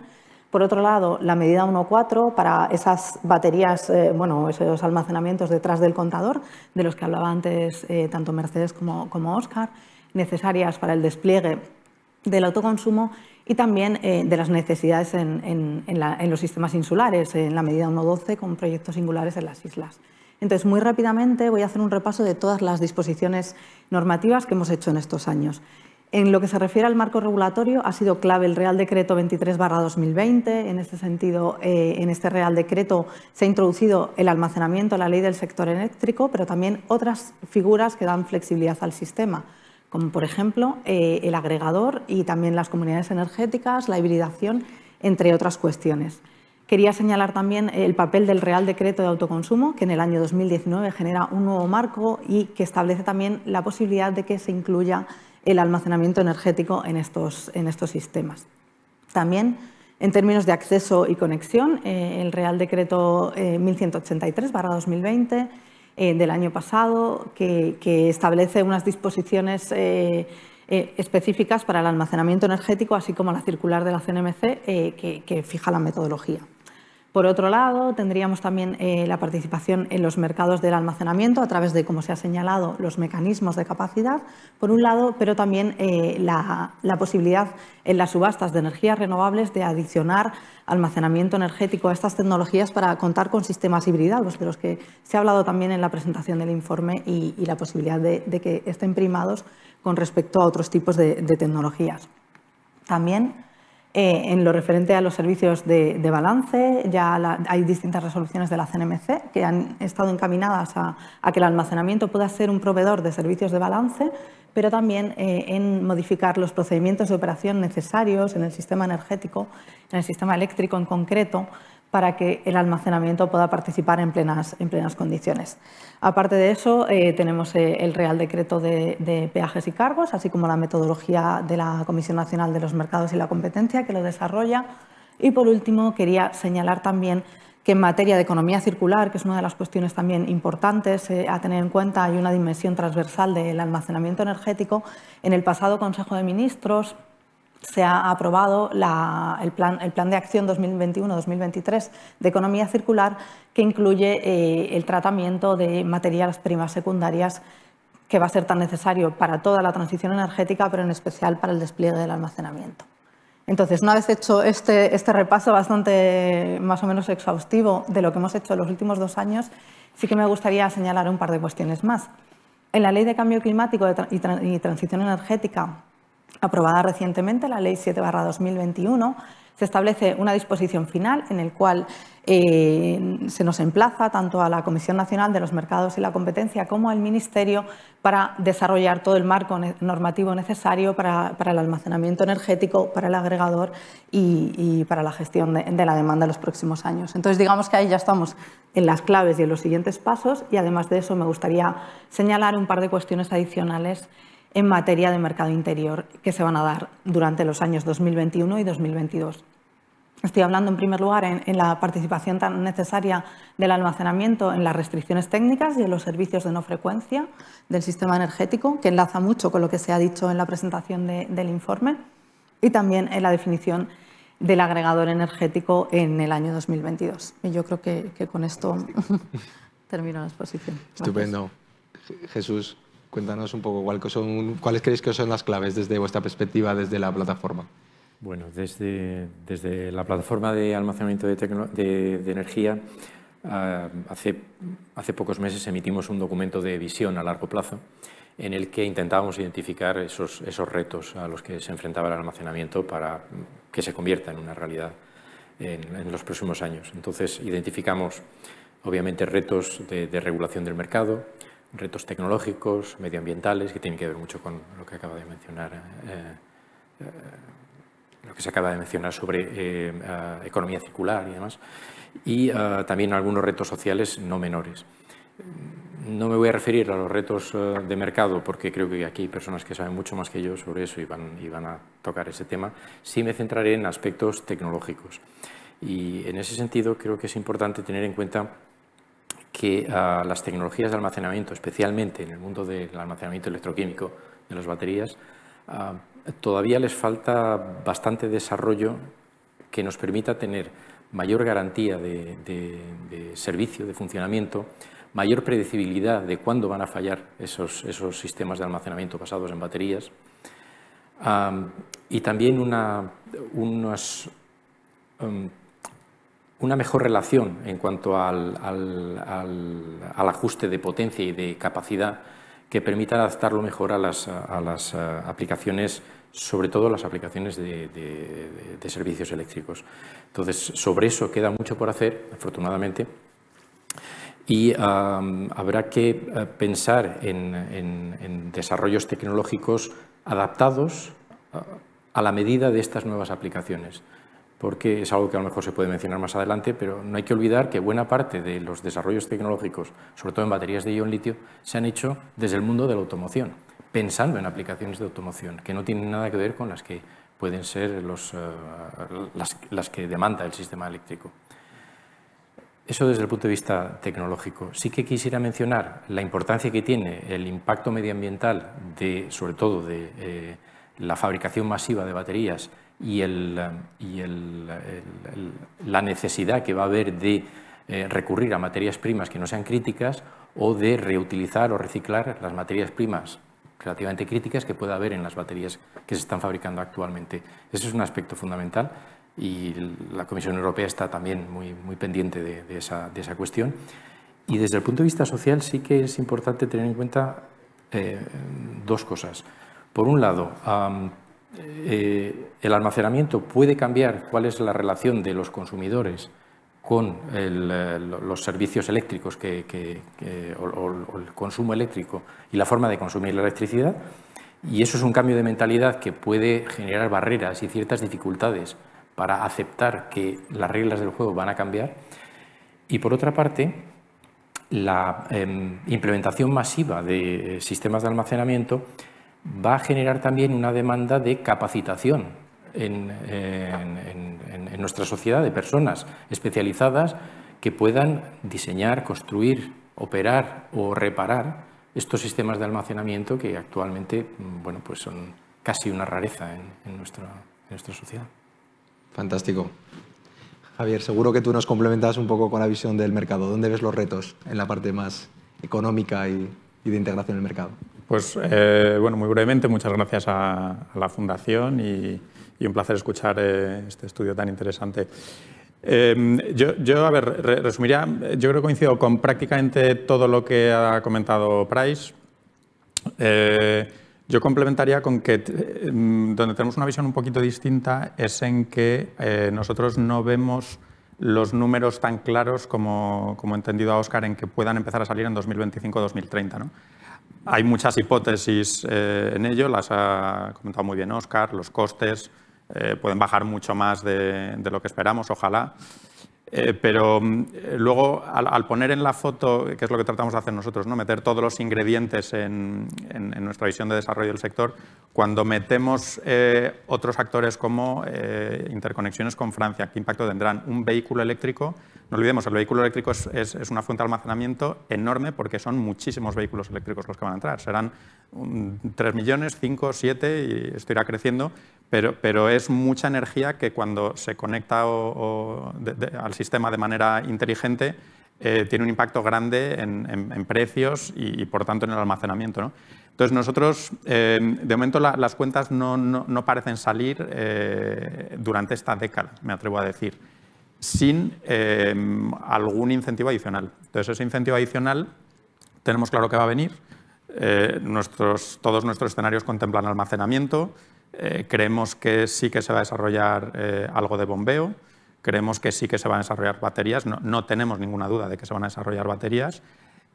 por otro lado, la medida 1.4 para esas baterías, eh, bueno, esos almacenamientos detrás del contador, de los que hablaba antes eh, tanto Mercedes como, como Oscar, necesarias para el despliegue del autoconsumo y también eh, de las necesidades en, los sistemas insulares, en la medida 1.12, con proyectos singulares en las islas. Entonces, muy rápidamente voy a hacer un repaso de todas las disposiciones normativas que hemos hecho en estos años. En lo que se refiere al marco regulatorio, ha sido clave el Real Decreto 23-2020. En este sentido, eh, en este Real Decreto se ha introducido el almacenamiento, la ley del sector eléctrico, pero también otras figuras que dan flexibilidad al sistema como por ejemplo eh, el agregador y también las comunidades energéticas, la hibridación, entre otras cuestiones. Quería señalar también el papel del Real Decreto de Autoconsumo, que en el año 2019 genera un nuevo marco y que establece también la posibilidad de que se incluya el almacenamiento energético en estos, sistemas. También, en términos de acceso y conexión, eh, el Real Decreto 1183-2020 eh, eh, del año pasado que, establece unas disposiciones eh, eh, específicas para el almacenamiento energético, así como la circular de la CNMC que fija la metodología. Por otro lado, tendríamos también eh, la participación en los mercados del almacenamiento a través de, como se ha señalado, los mecanismos de capacidad, por un lado, pero también eh, la, posibilidad en las subastas de energías renovables de adicionar almacenamiento energético a estas tecnologías para contar con sistemas híbridos de los que se ha hablado también en la presentación del informe y, la posibilidad de, que estén primados con respecto a otros tipos de, de tecnologías. También eh, en lo referente a los servicios de, balance, ya hay distintas resoluciones de la CNMC que han estado encaminadas a, que el almacenamiento pueda ser un proveedor de servicios de balance, pero también eh, en modificar los procedimientos de operación necesarios en el sistema energético, en el sistema eléctrico en concreto, para que el almacenamiento pueda participar en plenas, en plenas condiciones. Aparte de eso, eh, tenemos eh, el Real Decreto de, Peajes y Cargos, así como la metodología de la Comisión Nacional de los Mercados y la Competencia, que lo desarrolla. Y por último, quería señalar también que en materia de economía circular, que es una de las cuestiones también importantes eh, a tener en cuenta, hay una dimensión transversal del almacenamiento energético. En el pasado Consejo de Ministros se ha aprobado el, plan, de acción 2021-2023 de economía circular que incluye eh, el tratamiento de materias primas secundarias que va a ser tan necesario para toda la transición energética, pero en especial para el despliegue del almacenamiento. Entonces, una vez hecho este, este repaso bastante más o menos exhaustivo de lo que hemos hecho en los últimos dos años, sí que me gustaría señalar un par de cuestiones más. En la Ley de Cambio Climático y Transición Energética Aprobada recientemente la Ley 7-2021, se establece una disposición final en el cual eh, se nos emplaza tanto a la Comisión Nacional de los Mercados y la Competencia como al Ministerio para desarrollar todo el marco normativo necesario para, el almacenamiento energético, para el agregador y, para la gestión de, la demanda en los próximos años. Entonces, digamos que ahí ya estamos en las claves y en los siguientes pasos y además de eso me gustaría señalar un par de cuestiones adicionales en materia de mercado interior que se van a dar durante los años 2021 y 2022. Estoy hablando en primer lugar en, la participación tan necesaria del almacenamiento en las restricciones técnicas y en los servicios de no frecuencia del sistema energético, que enlaza mucho con lo que se ha dicho en la presentación del informe, y también en la definición del agregador energético en el año 2022. Y yo creo que, con esto termino la exposición. Estupendo. Jesús. Cuéntanos un poco son, cuáles creéis que son las claves desde vuestra perspectiva, desde la plataforma. Bueno, desde, desde la plataforma de almacenamiento de, energía, ah, hace, hace pocos meses emitimos un documento de visión a largo plazo en el que intentábamos identificar esos, retos a los que se enfrentaba el almacenamiento para que se convierta en una realidad en, los próximos años. Entonces, identificamos, obviamente, retos de regulación del mercado, retos tecnológicos, medioambientales, que tienen que ver mucho con lo que acaba de mencionar, eh, eh, lo que se acaba de mencionar sobre eh, economía circular y demás, y también algunos retos sociales no menores. No me voy a referir a los retos de mercado porque creo que aquí hay personas que saben mucho más que yo sobre eso y van, y van a tocar ese tema. Sí me centraré en aspectos tecnológicos. Y en ese sentido creo que es importante tener en cuenta que a ah, las tecnologías de almacenamiento, especialmente en el mundo del almacenamiento electroquímico de las baterías, ah, todavía les falta bastante desarrollo que nos permita tener mayor garantía de, servicio, de funcionamiento, mayor predecibilidad de cuándo van a fallar esos, esos sistemas de almacenamiento basados en baterías ah, y también una, unas um, una mejor relación en cuanto al, ajuste de potencia y de capacidad que permita adaptarlo mejor a las, eh, aplicaciones, sobre todo las aplicaciones de, servicios eléctricos. Entonces, sobre eso queda mucho por hacer, afortunadamente, y habrá que eh, pensar en desarrollos tecnológicos adaptados eh, a la medida de estas nuevas aplicaciones porque es algo que a lo mejor se puede mencionar más adelante, pero no hay que olvidar que buena parte de los desarrollos tecnológicos, sobre todo en baterías de ion litio, se han hecho desde el mundo de la automoción, pensando en aplicaciones de automoción, que no tienen nada que ver con las que pueden ser eh, las, que demanda el sistema eléctrico. Eso desde el punto de vista tecnológico. Sí que quisiera mencionar la importancia que tiene el impacto medioambiental, de, sobre todo de eh, la fabricación masiva de baterías y, el, y el, la necesidad que va a haber de eh, recurrir a materias primas que no sean críticas o de reutilizar o reciclar las materias primas relativamente críticas que pueda haber en las baterías que se están fabricando actualmente. Ese es un aspecto fundamental y la Comisión Europea está también muy, muy pendiente de, esa, de esa cuestión. Y desde el punto de vista social sí que es importante tener en cuenta eh, dos cosas. Por un lado, eh, el almacenamiento puede cambiar cuál es la relación de los consumidores con eh, los servicios eléctricos que, o, el consumo eléctrico y la forma de consumir la electricidad. Y eso es un cambio de mentalidad que puede generar barreras y ciertas dificultades para aceptar que las reglas del juego van a cambiar. Y por otra parte, la em, implementación masiva de eh, sistemas de almacenamiento va a generar también una demanda de capacitación en, nuestra sociedad de personas especializadas que puedan diseñar, construir, operar o reparar estos sistemas de almacenamiento que actualmente mm, bueno, pues son casi una rareza en, nuestra, sociedad. Fantástico. Javier, seguro que tú nos complementas un poco con la visión del mercado. ¿Dónde ves los retos en la parte más económica y de integración del mercado? Pues eh, bueno, muy brevemente, muchas gracias a, la Fundación y, un placer escuchar eh, este estudio tan interesante. Em, yo, a ver, resumiría, yo creo que coincido con prácticamente todo lo que ha comentado Price. Eh, yo complementaría con que donde tenemos una visión un poquito distinta es en que nosotros no vemos los números tan claros como, como entendido a Oscar en que puedan empezar a salir en 2025-2030. ¿no? Hay muchas hipótesis eh, en ello, las ha comentado muy bien Oscar, los costes eh, pueden bajar mucho más de, lo que esperamos, ojalá. Eh, pero mm, luego, al, poner en la foto, que es lo que tratamos de hacer nosotros, ¿no? meter todos los ingredientes en, nuestra visión de desarrollo del sector, cuando metemos otros actores como interconexiones con Francia, ¿qué impacto tendrán? Un vehículo eléctrico no olvidemos, el vehículo eléctrico es, una fuente de almacenamiento enorme porque son muchísimos vehículos eléctricos los que van a entrar. Serán 3 millones, 5, 7 y esto irá creciendo, pero, es mucha energía que cuando se conecta al sistema de manera inteligente eh, tiene un impacto grande en, precios y, por tanto en el almacenamiento. Entonces nosotros, eh, de momento las cuentas no, parecen salir eh, durante esta década, me atrevo a decir sin em, algún incentivo adicional. Entonces, ese incentivo adicional tenemos claro que va a venir. Eh, todos nuestros escenarios contemplan almacenamiento. Eh, creemos que sí que se va a desarrollar eh, algo de bombeo. Creemos que sí que se van a desarrollar baterías. No, tenemos ninguna duda de que se van a desarrollar baterías.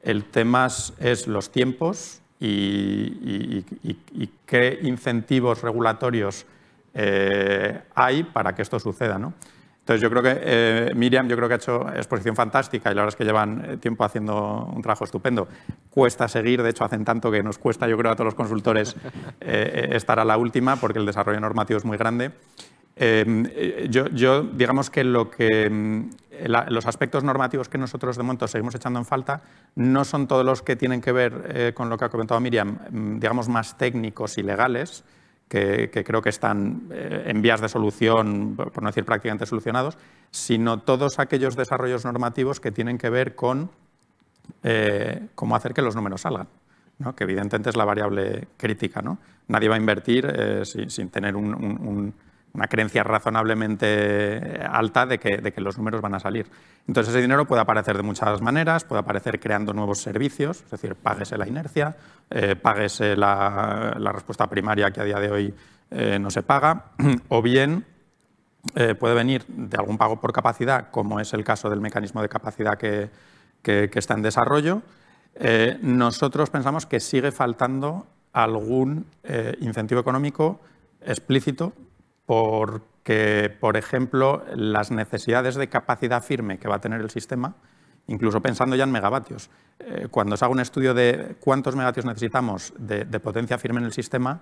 El tema es los tiempos y, y qué incentivos regulatorios hay para que esto suceda. ¿no? Entonces yo creo que eh, Miriam yo creo que ha hecho exposición fantástica y la verdad es que llevan eh, tiempo haciendo un trabajo estupendo. Cuesta seguir, de hecho hacen tanto que nos cuesta yo creo a todos los consultores eh, estar a la última porque el desarrollo normativo es muy grande. yo, digamos que, lo que mm, los aspectos normativos que nosotros de momento seguimos echando en falta no son todos los que tienen que ver con lo que ha comentado Miriam, mm, digamos más técnicos y legales, que, creo que están eh, en vías de solución, por no decir prácticamente solucionados, sino todos aquellos desarrollos normativos que tienen que ver con eh, cómo hacer que los números salgan. que evidentemente es la variable crítica. Nadie va a invertir eh, sin, tener un, una creencia razonablemente alta de que, los números van a salir. Entonces ese dinero puede aparecer de muchas maneras, puede aparecer creando nuevos servicios, es decir, páguese la inercia, eh, páguese la, respuesta primaria que a día de hoy eh, no se paga, o bien eh, puede venir de algún pago por capacidad, como es el caso del mecanismo de capacidad que está en desarrollo. Eh, nosotros pensamos que sigue faltando algún incentivo económico explícito porque, por ejemplo, las necesidades de capacidad firme que va a tener el sistema, incluso pensando ya en megavatios, eh, cuando se haga un estudio de cuántos megavatios necesitamos de, potencia firme en el sistema,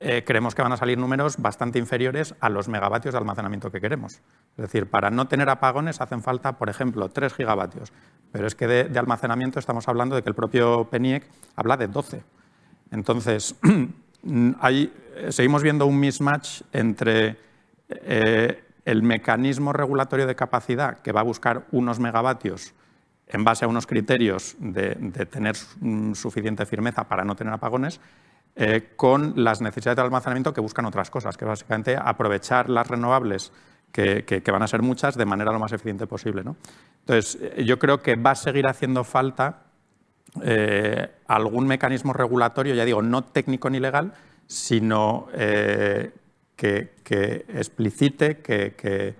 eh, creemos que van a salir números bastante inferiores a los megavatios de almacenamiento que queremos. Es decir, para no tener apagones hacen falta, por ejemplo, 3 gigavatios, pero es que de, de almacenamiento estamos hablando de que el propio PENIEC habla de 12. Entonces, hay eh, seguimos viendo un mismatch entre eh, el mecanismo regulatorio de capacidad que va a buscar unos megavatios en base a unos criterios de, tener mm, suficiente firmeza para no tener apagones, eh, con las necesidades de almacenamiento que buscan otras cosas, que básicamente aprovechar las renovables que, van a ser muchas de manera lo más eficiente posible. Entonces, yo creo que va a seguir haciendo falta algún mecanismo regulatorio, ya digo, no técnico ni legal, sino eh, que, explicite, que,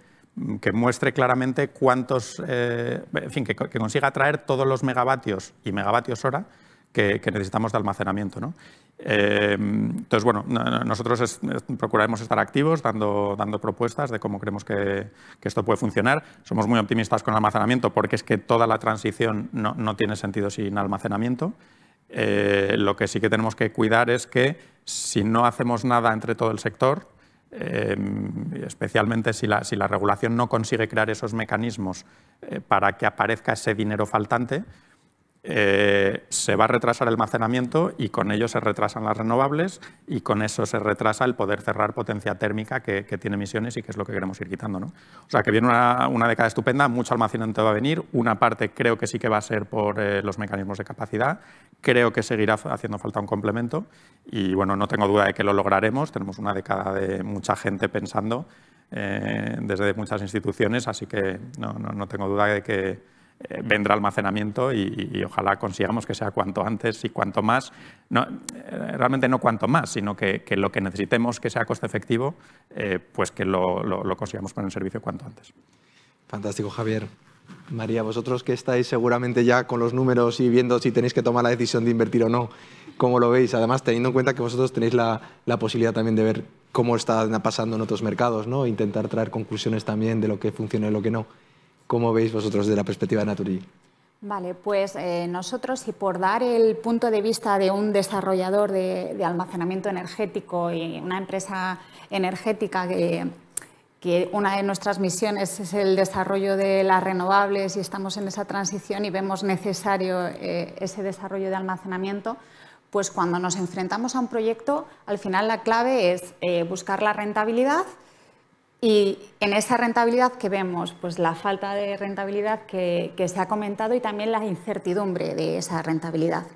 muestre claramente cuántos, eh, en fin, que, consiga traer todos los megavatios y megavatios hora que, necesitamos de almacenamiento. ¿no? Eh, entonces, bueno, nosotros procuraremos estar activos dando, propuestas de cómo creemos que, esto puede funcionar. Somos muy optimistas con el almacenamiento porque es que toda la transición no tiene sentido sin almacenamiento eh, lo que sí que tenemos que cuidar es que si no hacemos nada entre todo el sector, eh, especialmente si la, regulación no consigue crear esos mecanismos eh, para que aparezca ese dinero faltante, eh, se va a retrasar el almacenamiento y con ello se retrasan las renovables y con eso se retrasa el poder cerrar potencia térmica que, tiene emisiones y que es lo que queremos ir quitando. ¿no? O sea, que viene una, década estupenda, mucho almacenamiento va a venir, una parte creo que sí que va a ser por eh, los mecanismos de capacidad, creo que seguirá haciendo falta un complemento y bueno, no tengo duda de que lo lograremos, tenemos una década de mucha gente pensando eh, desde muchas instituciones, así que no tengo duda de que eh, vendrá almacenamiento y, ojalá consigamos que sea cuanto antes y cuanto más, eh, realmente no cuanto más, sino que, lo que necesitemos que sea coste efectivo, eh, pues que lo, consigamos con el servicio cuanto antes. Fantástico, Javier. María, vosotros que estáis seguramente ya con los números y viendo si tenéis que tomar la decisión de invertir o no, ¿cómo lo veis? Además, teniendo en cuenta que vosotros tenéis la, posibilidad también de ver cómo está pasando en otros mercados, ¿no? Intentar traer conclusiones también de lo que funciona y lo que no. ¿Cómo veis vosotros desde la perspectiva de Naturgy? Vale, pues eh, nosotros, y por dar el punto de vista de un desarrollador de, almacenamiento energético y una empresa energética que, una de nuestras misiones es el desarrollo de las renovables y estamos en esa transición y vemos necesario eh, ese desarrollo de almacenamiento, pues cuando nos enfrentamos a un proyecto, al final la clave es eh, buscar la rentabilidad, y en esa rentabilidad que vemos, pues la falta de rentabilidad que, se ha comentado y también la incertidumbre de esa rentabilidad.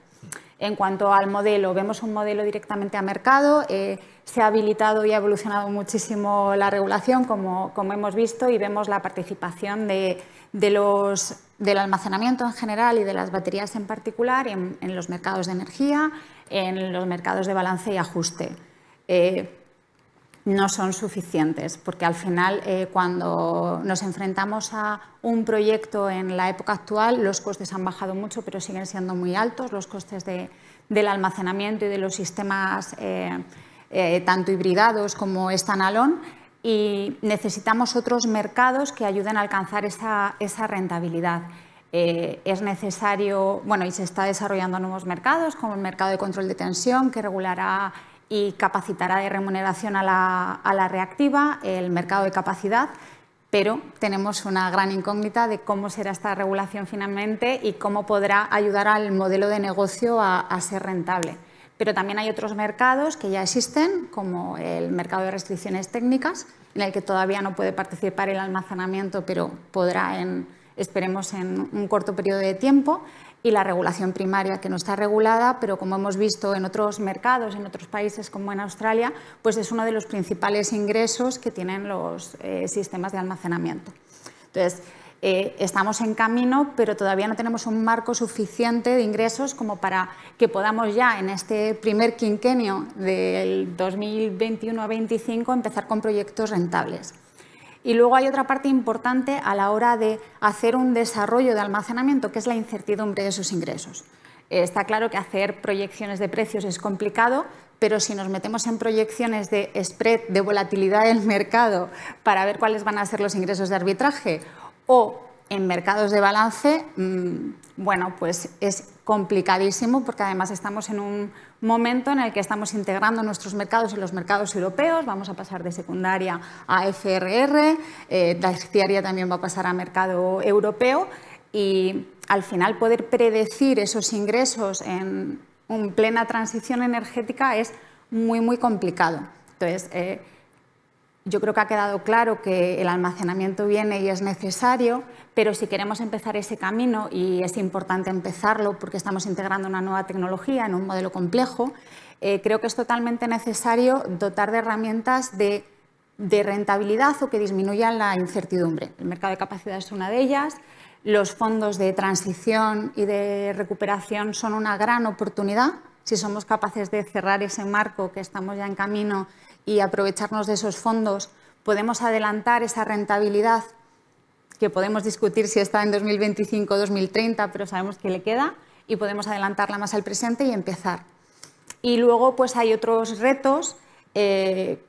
En cuanto al modelo, vemos un modelo directamente a mercado, eh, se ha habilitado y ha evolucionado muchísimo la regulación, como, hemos visto, y vemos la participación de, del almacenamiento en general y de las baterías en particular en, los mercados de energía, en los mercados de balance y ajuste. Eh, no son suficientes, porque al final eh, cuando nos enfrentamos a un proyecto en la época actual, los costes han bajado mucho, pero siguen siendo muy altos, los costes del almacenamiento y de los sistemas eh, eh, tanto hibridados como estanalón, y necesitamos otros mercados que ayuden a alcanzar esa, rentabilidad. es necesario, bueno, y se está desarrollando nuevos mercados, como el mercado de control de tensión, que regulará y capacitará de remuneración a la, reactiva, el mercado de capacidad, pero tenemos una gran incógnita de cómo será esta regulación finalmente y cómo podrá ayudar al modelo de negocio a, ser rentable. Pero también hay otros mercados que ya existen, como el mercado de restricciones técnicas, en el que todavía no puede participar el almacenamiento, pero podrá, en, esperemos, en un corto periodo de tiempo y la regulación primaria, que no está regulada, pero como hemos visto en otros mercados, en otros países como en Australia, pues es uno de los principales ingresos que tienen los eh, sistemas de almacenamiento. Entonces, eh, estamos en camino, pero todavía no tenemos un marco suficiente de ingresos como para que podamos ya en este primer quinquenio del 2021 a 2025 empezar con proyectos rentables. Y luego hay otra parte importante a la hora de hacer un desarrollo de almacenamiento, que es la incertidumbre de sus ingresos. Eh, está claro que hacer proyecciones de precios es complicado, pero si nos metemos en proyecciones de spread, de volatilidad del mercado, para ver cuáles van a ser los ingresos de arbitraje, o en mercados de balance, mm, bueno, pues es complicadísimo porque además estamos en un momento en el que estamos integrando nuestros mercados en los mercados europeos, vamos a pasar de secundaria a FRR, la eh, terciaria también va a pasar a mercado europeo y al final poder predecir esos ingresos en plena transición energética es muy, muy complicado. Entonces, eh, yo creo que ha quedado claro que el almacenamiento viene y es necesario, pero si queremos empezar ese camino, y es importante empezarlo porque estamos integrando una nueva tecnología en un modelo complejo, eh, creo que es totalmente necesario dotar de herramientas de, de rentabilidad o que disminuyan la incertidumbre. El mercado de capacidad es una de ellas. Los fondos de transición y de recuperación son una gran oportunidad si somos capaces de cerrar ese marco que estamos ya en camino y aprovecharnos de esos fondos, podemos adelantar esa rentabilidad que podemos discutir si está en 2025 o 2030, pero sabemos que le queda y podemos adelantarla más al presente y empezar. Y luego pues hay otros retos eh,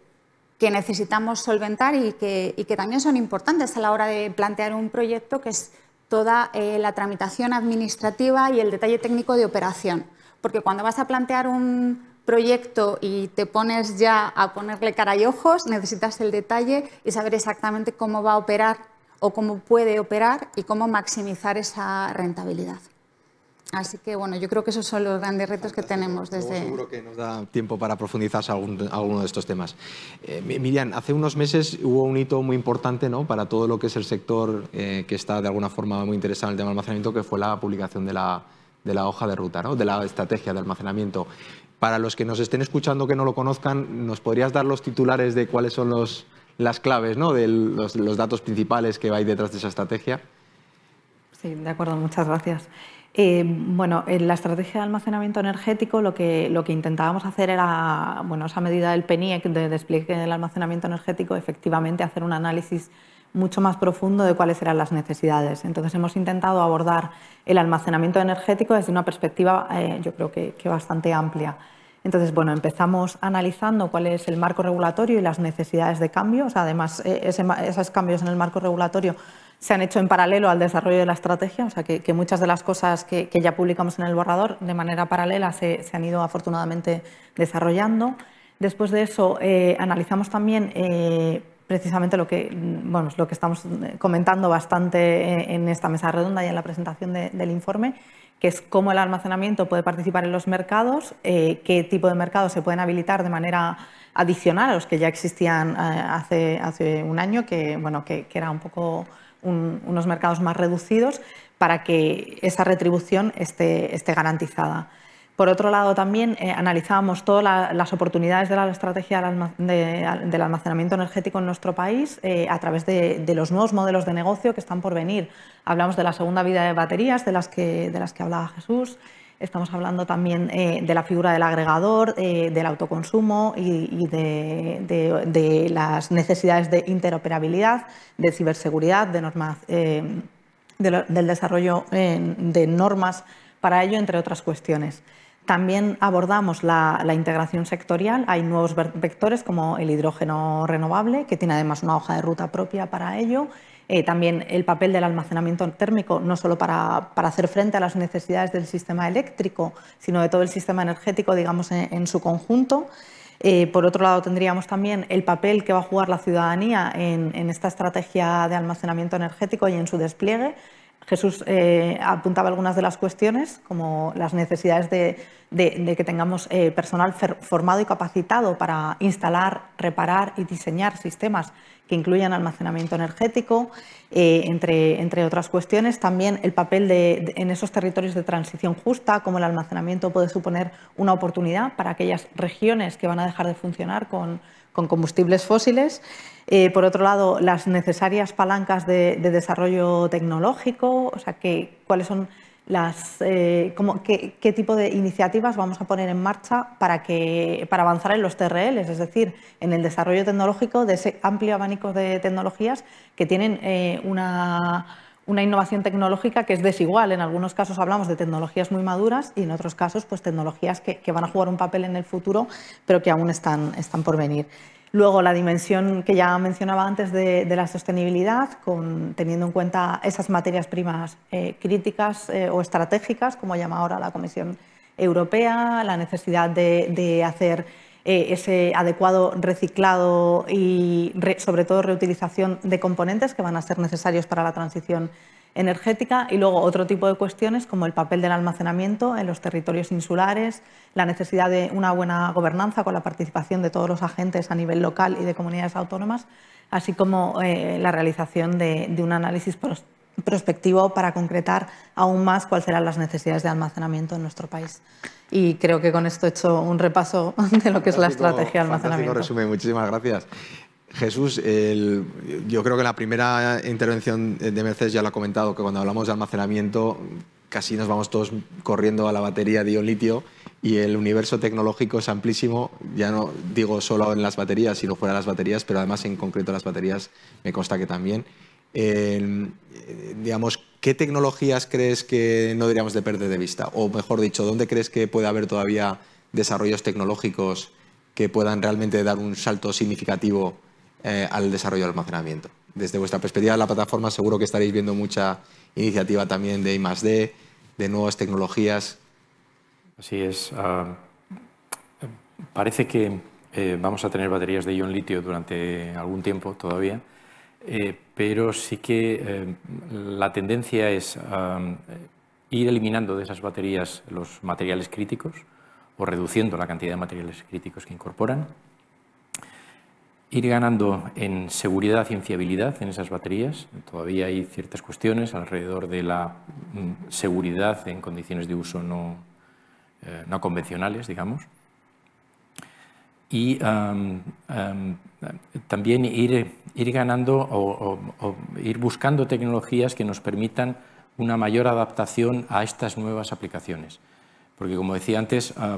que necesitamos solventar y que, que, también son importantes a la hora de plantear un proyecto, que es toda eh, la tramitación administrativa y el detalle técnico de operación. Porque cuando vas a plantear un proyecto y te pones ya a ponerle cara y ojos, necesitas el detalle y saber exactamente cómo va a operar o cómo puede operar y cómo maximizar esa rentabilidad. Así que bueno, yo creo que esos son los grandes retos que tenemos desde... seguro que nos da tiempo para profundizar algún, alguno de estos temas. Eh, Miriam, hace unos meses hubo un hito muy importante ¿no? para todo lo que es el sector eh, que está de alguna forma muy interesado en el tema del almacenamiento, que fue la publicación de la, de la hoja de ruta, ¿no? de la estrategia de almacenamiento. Para los que nos estén escuchando que no lo conozcan, ¿nos podrías dar los titulares de cuáles son las claves, ¿no? de los, datos principales que hay detrás de esa estrategia? Sí, de acuerdo, muchas gracias. Eh, bueno, en la estrategia de almacenamiento energético lo que, lo que intentábamos hacer era, bueno, esa medida del PENIEC de despliegue del almacenamiento energético, efectivamente hacer un análisis mucho más profundo de cuáles eran las necesidades. Entonces hemos intentado abordar el almacenamiento energético desde una perspectiva eh, yo creo que, bastante amplia. Entonces, bueno, empezamos analizando cuál es el marco regulatorio y las necesidades de cambios. además, e, esos cambios en el marco regulatorio se han hecho en paralelo al desarrollo de la estrategia, o sea que, muchas de las cosas que, ya publicamos en el borrador de manera paralela se, han ido afortunadamente desarrollando. Después de eso, eh, analizamos también eh, precisamente lo que, mm, bueno, lo que estamos eh, comentando bastante eh, en esta mesa redonda y en la presentación del informe, que es cómo el almacenamiento puede participar en los mercados, eh, qué tipo de mercados se pueden habilitar de manera adicional a los que ya existían hace, un año, que, bueno, que, era un poco unos mercados más reducidos, para que esa retribución esté, esté garantizada. Por otro lado, también eh, analizábamos todas las oportunidades de la estrategia del almacenamiento energético en nuestro país eh, a través de, los nuevos modelos de negocio que están por venir. Hablamos de la segunda vida de baterías, de las que, de las que hablaba Jesús. Estamos hablando también eh, de la figura del agregador, del autoconsumo y, de, las necesidades de interoperabilidad, de ciberseguridad, del desarrollo de normas para ello, entre otras cuestiones. También abordamos la, integración sectorial. Hay nuevos vectores como el hidrógeno renovable, que tiene además una hoja de ruta propia para ello. Eh, también el papel del almacenamiento térmico, no solo para, hacer frente a las necesidades del sistema eléctrico, sino de todo el sistema energético, digamos, en, su conjunto. Eh, por otro lado, tendríamos también el papel que va a jugar la ciudadanía en esta estrategia de almacenamiento energético y en su despliegue Jesús eh, apuntaba algunas de las cuestiones, como las necesidades de, que tengamos eh, personal formado y capacitado para instalar, reparar y diseñar sistemas que incluyan almacenamiento energético, eh, entre, otras cuestiones. También el papel de, en esos territorios de transición justa, como el almacenamiento puede suponer una oportunidad para aquellas regiones que van a dejar de funcionar con combustibles fósiles. Eh, por otro lado, las necesarias palancas de, desarrollo tecnológico, o sea, cuáles son las, eh, qué, tipo de iniciativas vamos a poner en marcha para, para avanzar en los TRLs, es decir, en el desarrollo tecnológico de ese amplio abanico de tecnologías que tienen eh, una, innovación tecnológica que es desigual. En algunos casos hablamos de tecnologías muy maduras y en otros casos pues, tecnologías que, que van a jugar un papel en el futuro pero que aún están, están por venir. Luego, la dimensión que ya mencionaba antes de, la sostenibilidad, con, teniendo en cuenta esas materias primas eh, críticas eh, o estratégicas, como llama ahora la Comisión Europea, la necesidad de, hacer eh, ese adecuado reciclado y, sobre todo, reutilización de componentes que van a ser necesarios para la transición energética y luego otro tipo de cuestiones como el papel del almacenamiento en los territorios insulares, la necesidad de una buena gobernanza con la participación de todos los agentes a nivel local y de comunidades autónomas, así como eh, la realización de, un análisis prospectivo para concretar aún más cuáles serán las necesidades de almacenamiento en nuestro país. Y creo que con esto he hecho un repaso de lo que es la estrategia de almacenamiento. Resumen, muchísimas gracias. Jesús, yo creo que la primera intervención de Mercedes ya lo ha comentado, que cuando hablamos de almacenamiento casi nos vamos todos corriendo a la batería de ion litio y el universo tecnológico es amplísimo, ya no digo solo en las baterías, sino fuera de las baterías, pero además en concreto las baterías me consta que también. digamos, ¿qué tecnologías crees que no deberíamos de perder de vista? O mejor dicho, ¿dónde crees que puede haber todavía desarrollos tecnológicos que puedan realmente dar un salto significativo eh, al desarrollo del almacenamiento. Desde vuestra perspectiva de la plataforma seguro que estaréis viendo mucha iniciativa también de I+.D., de nuevas tecnologías. Así es. Ah, parece que eh, vamos a tener baterías de ion litio durante algún tiempo todavía, eh, pero sí que la tendencia es ir eliminando de esas baterías los materiales críticos o reduciendo la cantidad de materiales críticos que incorporan ir ganando en seguridad y en fiabilidad en esas baterías. Todavía hay ciertas cuestiones alrededor de la mm, seguridad en condiciones de uso no, eh, convencionales, digamos. Y también ir, ganando o ir buscando tecnologías que nos permitan una mayor adaptación a estas nuevas aplicaciones. Porque como decía antes, ah,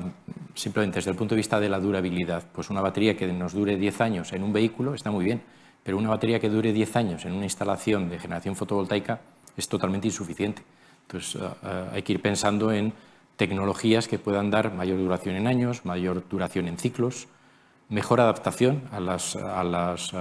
simplemente desde el punto de vista de la durabilidad, pues una batería que nos dure 10 años en un vehículo está muy bien, pero una batería que dure 10 años en una instalación de generación fotovoltaica es totalmente insuficiente. Entonces ah, ah, hay que ir pensando en tecnologías que puedan dar mayor duración en años, mayor duración en ciclos, mejor adaptación a los las,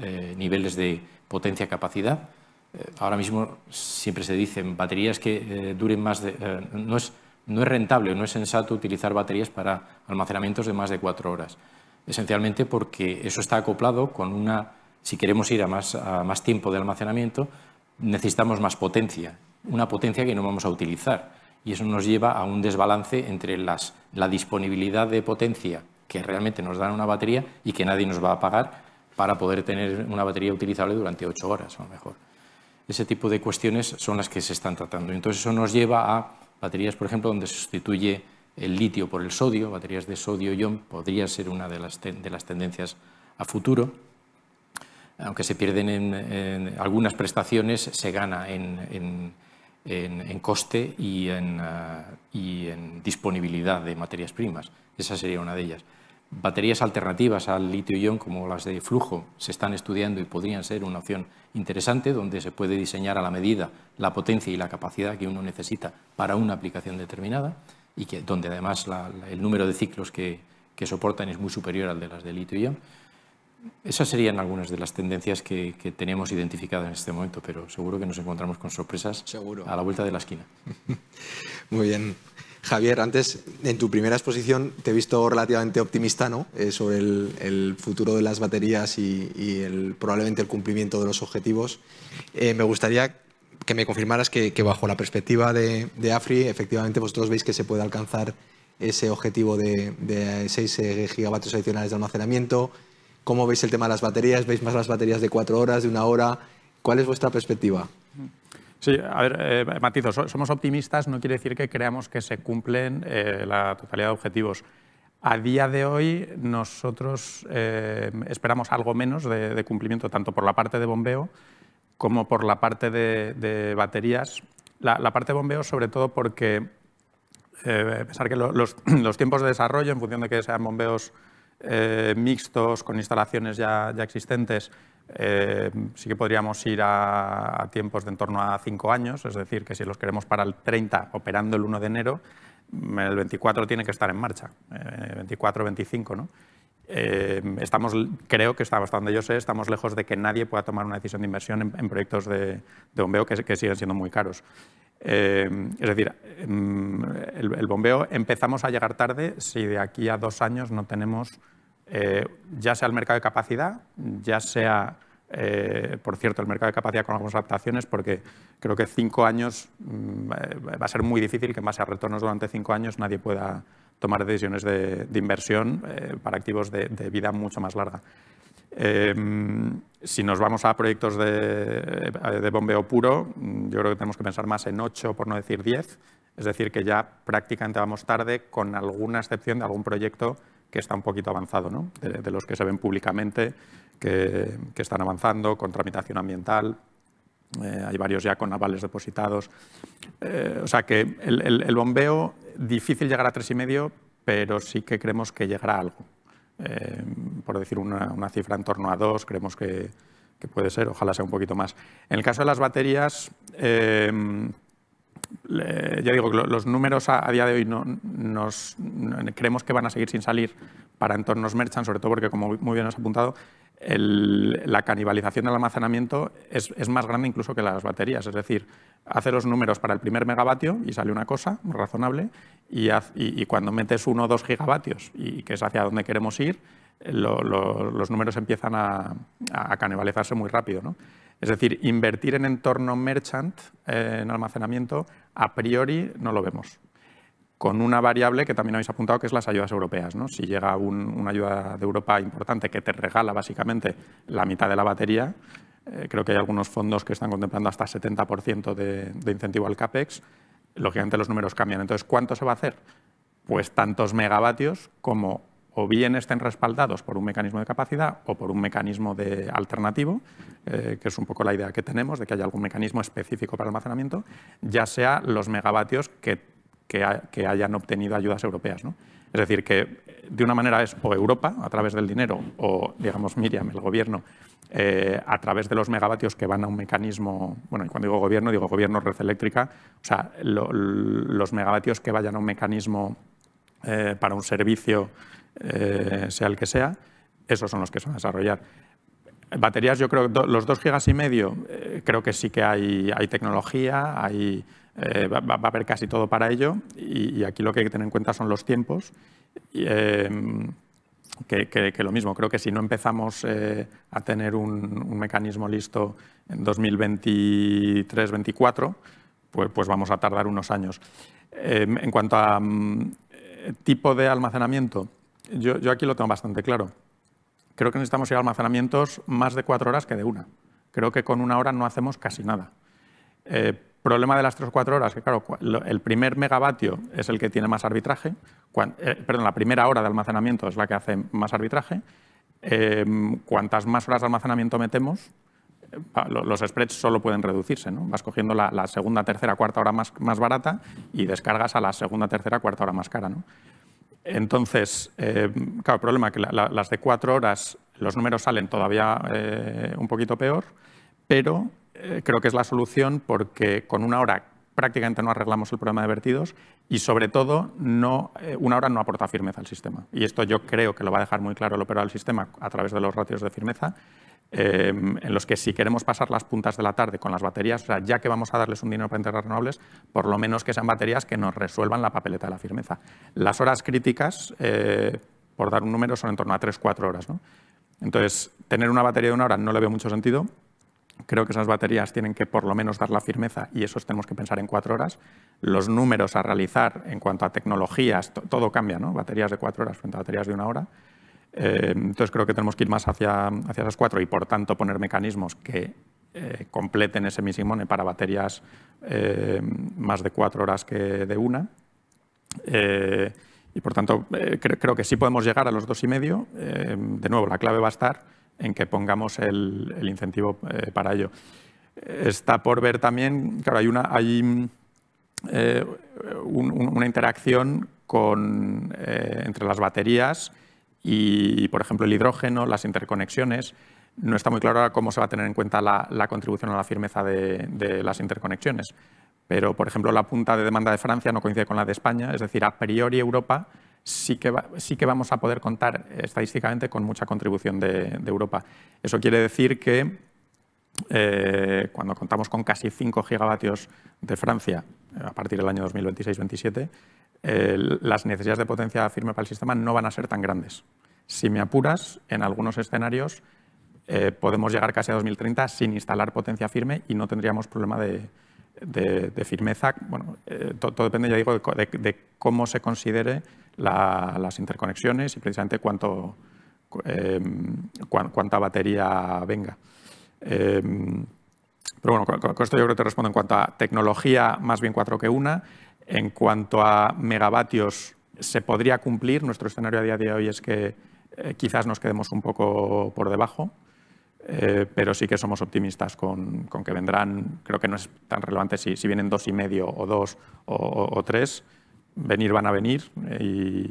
eh, niveles de potencia-capacidad. Eh, ahora mismo siempre se dicen baterías que eh, duren más de... no es no es rentable, no es sensato utilizar baterías para almacenamientos de más de cuatro horas, esencialmente porque eso está acoplado con una, si queremos ir a más, tiempo de almacenamiento, necesitamos más potencia, una potencia que no vamos a utilizar y eso nos lleva a un desbalance entre la disponibilidad de potencia que realmente nos dan una batería y que nadie nos va a pagar para poder tener una batería utilizable durante ocho horas a lo mejor. Ese tipo de cuestiones son las que se están tratando. Entonces eso nos lleva a Baterías, por ejemplo, donde se sustituye el litio por el sodio, baterías de sodio-ion, podría ser una de las, de las, tendencias a futuro. Aunque se pierden en, algunas prestaciones, se gana en, coste ah, y en disponibilidad de materias primas. Esa sería una de ellas. Baterías alternativas al litio-ion como las de flujo se están estudiando y podrían ser una opción interesante donde se puede diseñar a la medida la potencia y la capacidad que uno necesita para una aplicación determinada y que, donde además el número de ciclos que, soportan es muy superior al de las de litio-ion. Esas serían algunas de las tendencias que, tenemos identificadas en este momento, pero seguro que nos encontramos con sorpresas a la vuelta de la esquina. muy bien. Javier, antes en tu primera exposición te he visto relativamente optimista eh, sobre el, futuro de las baterías y, probablemente el cumplimiento de los objetivos. Eh, me gustaría que me confirmaras que, bajo la perspectiva de, AFRI, efectivamente vosotros veis que se puede alcanzar ese objetivo de, de 6 eh, gigavatios adicionales de almacenamiento. ¿Cómo veis el tema de las baterías? ¿Veis más las baterías de 4 horas, de una hora? ¿Cuál es vuestra perspectiva? Sí, a ver, Matizos, eh, matizo, somos optimistas, no quiere decir que creamos que se cumplen eh, la totalidad de objetivos. A día de hoy nosotros eh, esperamos algo menos de, cumplimiento, tanto por la parte de bombeo como por la parte de, baterías. La, parte de bombeo sobre todo porque, a pesar que los, tiempos de desarrollo, en función de que sean bombeos mixtos con instalaciones ya existentes, eh, sí que podríamos ir a, tiempos de en torno a cinco años, es decir, que si los queremos para el 30 operando el 1 de enero, mm, el 24 tiene que estar en marcha, eh, 24, 25, ¿no? Eh, estamos, creo que está donde yo sé, estamos lejos de que nadie pueda tomar una decisión de inversión en, proyectos de, bombeo que, siguen siendo muy caros. Eh, es decir, mm, el, bombeo empezamos a llegar tarde si de aquí a dos años no tenemos eh, ya sea el mercado de capacidad, ya sea, eh, por cierto, el mercado de capacidad con algunas adaptaciones, porque creo que cinco años mm, eh, va a ser muy difícil que en base a retornos durante cinco años nadie pueda tomar decisiones de, inversión para activos de, vida mucho más larga. si nos vamos a proyectos de, bombeo puro, mm, yo creo que tenemos que pensar más en ocho, por no decir diez, es decir, que ya prácticamente vamos tarde con alguna excepción de algún proyecto que está un poquito avanzado, ¿no? de, los que se ven públicamente, que, están avanzando con tramitación ambiental. Eh, hay varios ya con avales depositados. Eh, o sea que el, bombeo, difícil llegar a y medio, pero sí que creemos que llegará a algo. Eh, por decir una, cifra en torno a 2, creemos que, puede ser, ojalá sea un poquito más. En el caso de las baterías, ya digo, los números a, día de hoy no, creemos que van a seguir sin salir para entornos merchant, sobre todo porque, como muy bien has apuntado, la canibalización del almacenamiento es, más grande incluso que las baterías. Es decir, hace los números para el primer megavatio y sale una cosa razonable y, cuando metes uno o dos gigavatios y que es hacia donde queremos ir, los números empiezan a, a canibalizarse muy rápido. ¿no? Es decir, invertir en entorno merchant, eh, en almacenamiento, a priori no lo vemos. Con una variable que también habéis apuntado, que es las ayudas europeas. ¿no? Si llega una ayuda de Europa importante que te regala básicamente la mitad de la batería, eh, creo que hay algunos fondos que están contemplando hasta 70% de, de incentivo al CAPEX, lógicamente los números cambian. Entonces, ¿cuánto se va a hacer? Pues tantos megavatios como o bien estén respaldados por un mecanismo de capacidad o por un mecanismo de alternativo, eh, que es un poco la idea que tenemos de que haya algún mecanismo específico para almacenamiento, ya sea los megavatios que, hayan obtenido ayudas europeas. Es decir, que de una manera es o Europa, a través del dinero, o digamos Miriam, el gobierno, eh, a través de los megavatios que van a un mecanismo, bueno, y cuando digo gobierno, digo gobierno red eléctrica, o sea, los megavatios que vayan a un mecanismo eh, para un servicio eh, sea el que sea, esos son los que se van a desarrollar. Baterías, yo creo, los 2 gigas y medio, eh, creo que sí que hay, hay tecnología, hay, eh, va, a haber casi todo para ello y, aquí lo que hay que tener en cuenta son los tiempos. Em, que, lo mismo, creo que si no empezamos a tener un, mecanismo listo en 2023-2024, pues, pues, vamos a tardar unos años. Em, en cuanto a mm, tipo de almacenamiento, yo, aquí lo tengo bastante claro. Creo que necesitamos ir a almacenamientos más de cuatro horas que de una. Creo que con una hora no hacemos casi nada. Eh, problema de las tres o cuatro horas, que claro, el primer megavatio es el que tiene más arbitraje, eh, perdón, la primera hora de almacenamiento es la que hace más arbitraje. Eh, cuantas más horas de almacenamiento metemos, eh, los spreads solo pueden reducirse, ¿no? Vas cogiendo la, segunda, tercera, cuarta hora más, barata y descargas a la segunda, tercera, cuarta hora más cara, entonces, eh, claro, el problema es que las de cuatro horas, los números salen todavía eh, un poquito peor, pero eh, creo que es la solución porque con una hora prácticamente no arreglamos el problema de vertidos y sobre todo no, eh, una hora no aporta firmeza al sistema. Y esto yo creo que lo va a dejar muy claro el operador del sistema a través de los ratios de firmeza Em, en los que si queremos pasar las puntas de la tarde con las baterías, ya que vamos a darles un dinero para enterrar renovables, por lo menos que sean baterías que nos resuelvan la papeleta de la firmeza. Las horas críticas, eh, por dar un número, son en torno a 3-4 horas. ¿no? Entonces, tener una batería de una hora no le veo mucho sentido. Creo que esas baterías tienen que por lo menos dar la firmeza y eso tenemos que pensar en cuatro horas. Los números a realizar en cuanto a tecnologías, todo cambia, Baterías de cuatro horas frente a baterías de una hora. Eh, entonces creo que tenemos que ir más hacia, hacia esas cuatro y por tanto poner mecanismos que eh, completen ese misimone para baterías eh, más de cuatro horas que de una. y por tanto creo que sí podemos llegar a los dos y medio. de nuevo, la clave va a estar en que pongamos el, incentivo para ello. Está por ver también, claro, hay una, hay, una interacción entre las baterías y, por ejemplo, el hidrógeno, las interconexiones. No está muy claro cómo se va a tener en cuenta la, contribución a la firmeza de, las interconexiones. Pero, por ejemplo, la punta de demanda de Francia no coincide con la de España. Es decir, a priori Europa sí que, vamos a poder contar estadísticamente con mucha contribución de, Europa. Eso quiere decir que eh, cuando contamos con casi 5 gigavatios de Francia eh, a partir del año 2026-27, las necesidades de potencia firme para el sistema no van a ser tan grandes. Si me apuras, en algunos escenarios eh, podemos llegar casi a 2030 sin instalar potencia firme y no tendríamos problema de, firmeza. Bueno, eh, todo, depende, ya digo, de, cómo se considere las interconexiones y precisamente em, cuánta batería venga. Em, pero bueno, con, esto yo creo que te respondo en cuanto a tecnología, más bien cuatro que una. En cuanto a megavatios, se podría cumplir. Nuestro escenario a día de hoy es que eh, quizás nos quedemos un poco por debajo, eh, pero sí que somos optimistas con, que vendrán. Creo que no es tan relevante si, vienen dos y medio o dos o, tres. Venir van a venir y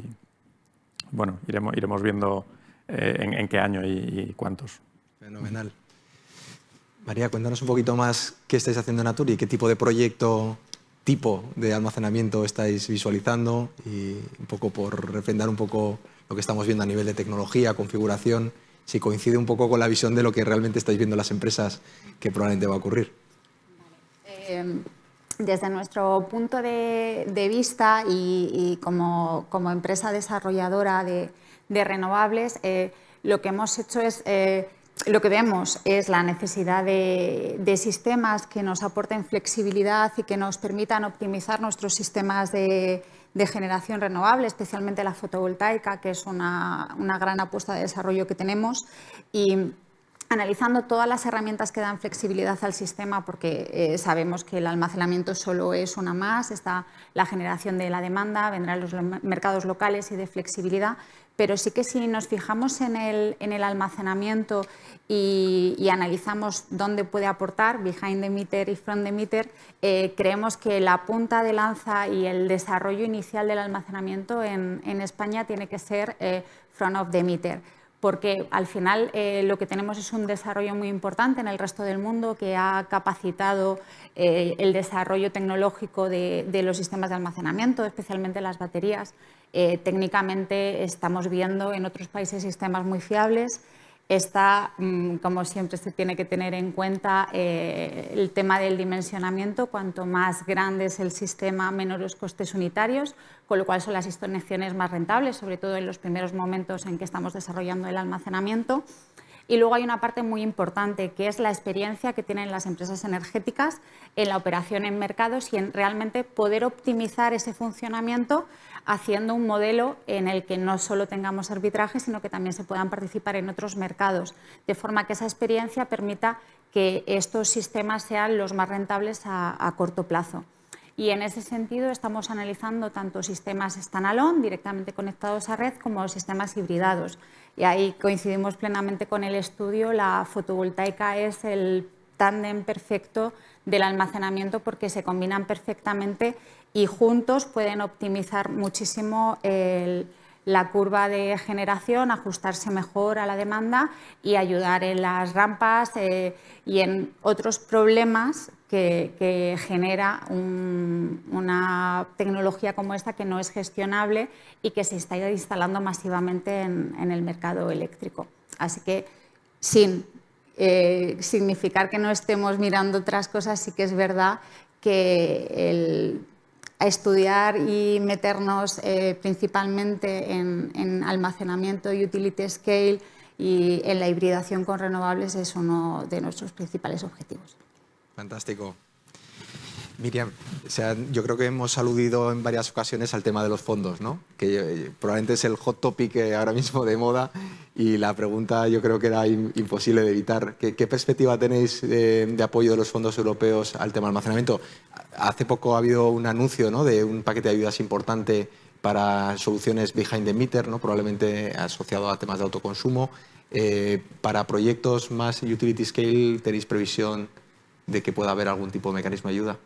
bueno, iremos, viendo eh, en, qué año y, cuántos. Fenomenal. María, cuéntanos un poquito más qué estáis haciendo en Natur y qué tipo de proyecto tipo de almacenamiento estáis visualizando y un poco por refrendar un poco lo que estamos viendo a nivel de tecnología, configuración, si coincide un poco con la visión de lo que realmente estáis viendo las empresas que probablemente va a ocurrir. Eh, desde nuestro punto de, vista y, como, empresa desarrolladora de, renovables, eh, lo que hemos hecho es... Eh, lo que vemos es la necesidad de, sistemas que nos aporten flexibilidad y que nos permitan optimizar nuestros sistemas de, generación renovable, especialmente la fotovoltaica, que es una, gran apuesta de desarrollo que tenemos. Y, analizando todas las herramientas que dan flexibilidad al sistema, porque eh, sabemos que el almacenamiento solo es una más, está la generación de la demanda, vendrán los mercados locales y de flexibilidad, pero sí que si nos fijamos en el, almacenamiento y, analizamos dónde puede aportar, behind the meter y front the meter, eh, creemos que la punta de lanza y el desarrollo inicial del almacenamiento en, España tiene que ser eh, front of the meter porque al final eh, lo que tenemos es un desarrollo muy importante en el resto del mundo que ha capacitado el desarrollo tecnológico de los sistemas de almacenamiento, especialmente las baterías. Eh, técnicamente estamos viendo en otros países sistemas muy fiables. Está, mm, como siempre, se tiene que tener en cuenta eh, el tema del dimensionamiento. Cuanto más grande es el sistema, menor los costes unitarios, con lo cual son las instalaciones más rentables, sobre todo en los primeros momentos en que estamos desarrollando el almacenamiento. Y luego hay una parte muy importante, que es la experiencia que tienen las empresas energéticas en la operación en mercados y en realmente poder optimizar ese funcionamiento haciendo un modelo en el que no solo tengamos arbitraje, sino que también se puedan participar en otros mercados, de forma que esa experiencia permita que estos sistemas sean los más rentables a, corto plazo. Y en ese sentido estamos analizando tanto sistemas standalone, directamente conectados a red, como sistemas hibridados y ahí coincidimos plenamente con el estudio, la fotovoltaica es el tándem perfecto del almacenamiento porque se combinan perfectamente y juntos pueden optimizar muchísimo la curva de generación, ajustarse mejor a la demanda y ayudar en las rampas eh, y en otros problemas que, genera una tecnología como esta que no es gestionable y que se está instalando masivamente en, el mercado eléctrico. Así que sin eh, significar que no estemos mirando otras cosas, sí que es verdad que estudiar y meternos eh, principalmente en, almacenamiento y utility scale y en la hibridación con renovables es uno de nuestros principales objetivos. Fantástico. Miriam, yo creo que hemos aludido en varias ocasiones al tema de los fondos, ¿no? que eh, probablemente es el hot topic eh, ahora mismo de moda y la pregunta yo creo que era imposible de evitar. ¿Qué, perspectiva tenéis de, apoyo de los fondos europeos al tema almacenamiento? Hace poco ha habido un anuncio de un paquete de ayudas importante para soluciones behind the meter, ¿no? probablemente asociado a temas de autoconsumo. Eh, para proyectos más utility scale, ¿tenéis previsión? de que pueda haber algún tipo de mecanismo de ayuda?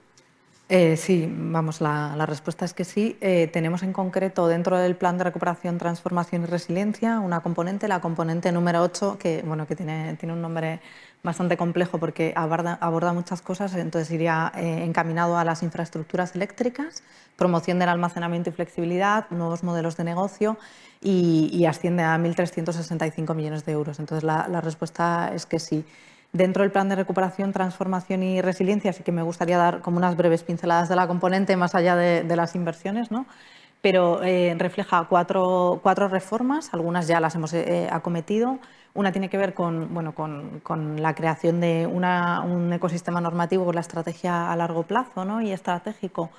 Eh, sí, vamos, la, respuesta es que sí. Eh, tenemos en concreto dentro del plan de recuperación, transformación y resiliencia una componente, la componente número 8, que, bueno, que tiene, tiene un nombre bastante complejo porque aborda, muchas cosas, entonces iría eh, encaminado a las infraestructuras eléctricas, promoción del almacenamiento y flexibilidad, nuevos modelos de negocio y, asciende a 1.365 millones de euros. Entonces la respuesta es que sí dentro del plan de recuperación, transformación y resiliencia, así que me gustaría dar como unas breves pinceladas de la componente más allá de, las inversiones, pero eh, refleja cuatro, reformas, algunas ya las hemos eh, eh, acometido. Una tiene que ver con, la creación de una, un ecosistema normativo, con la estrategia a largo plazo y estratégico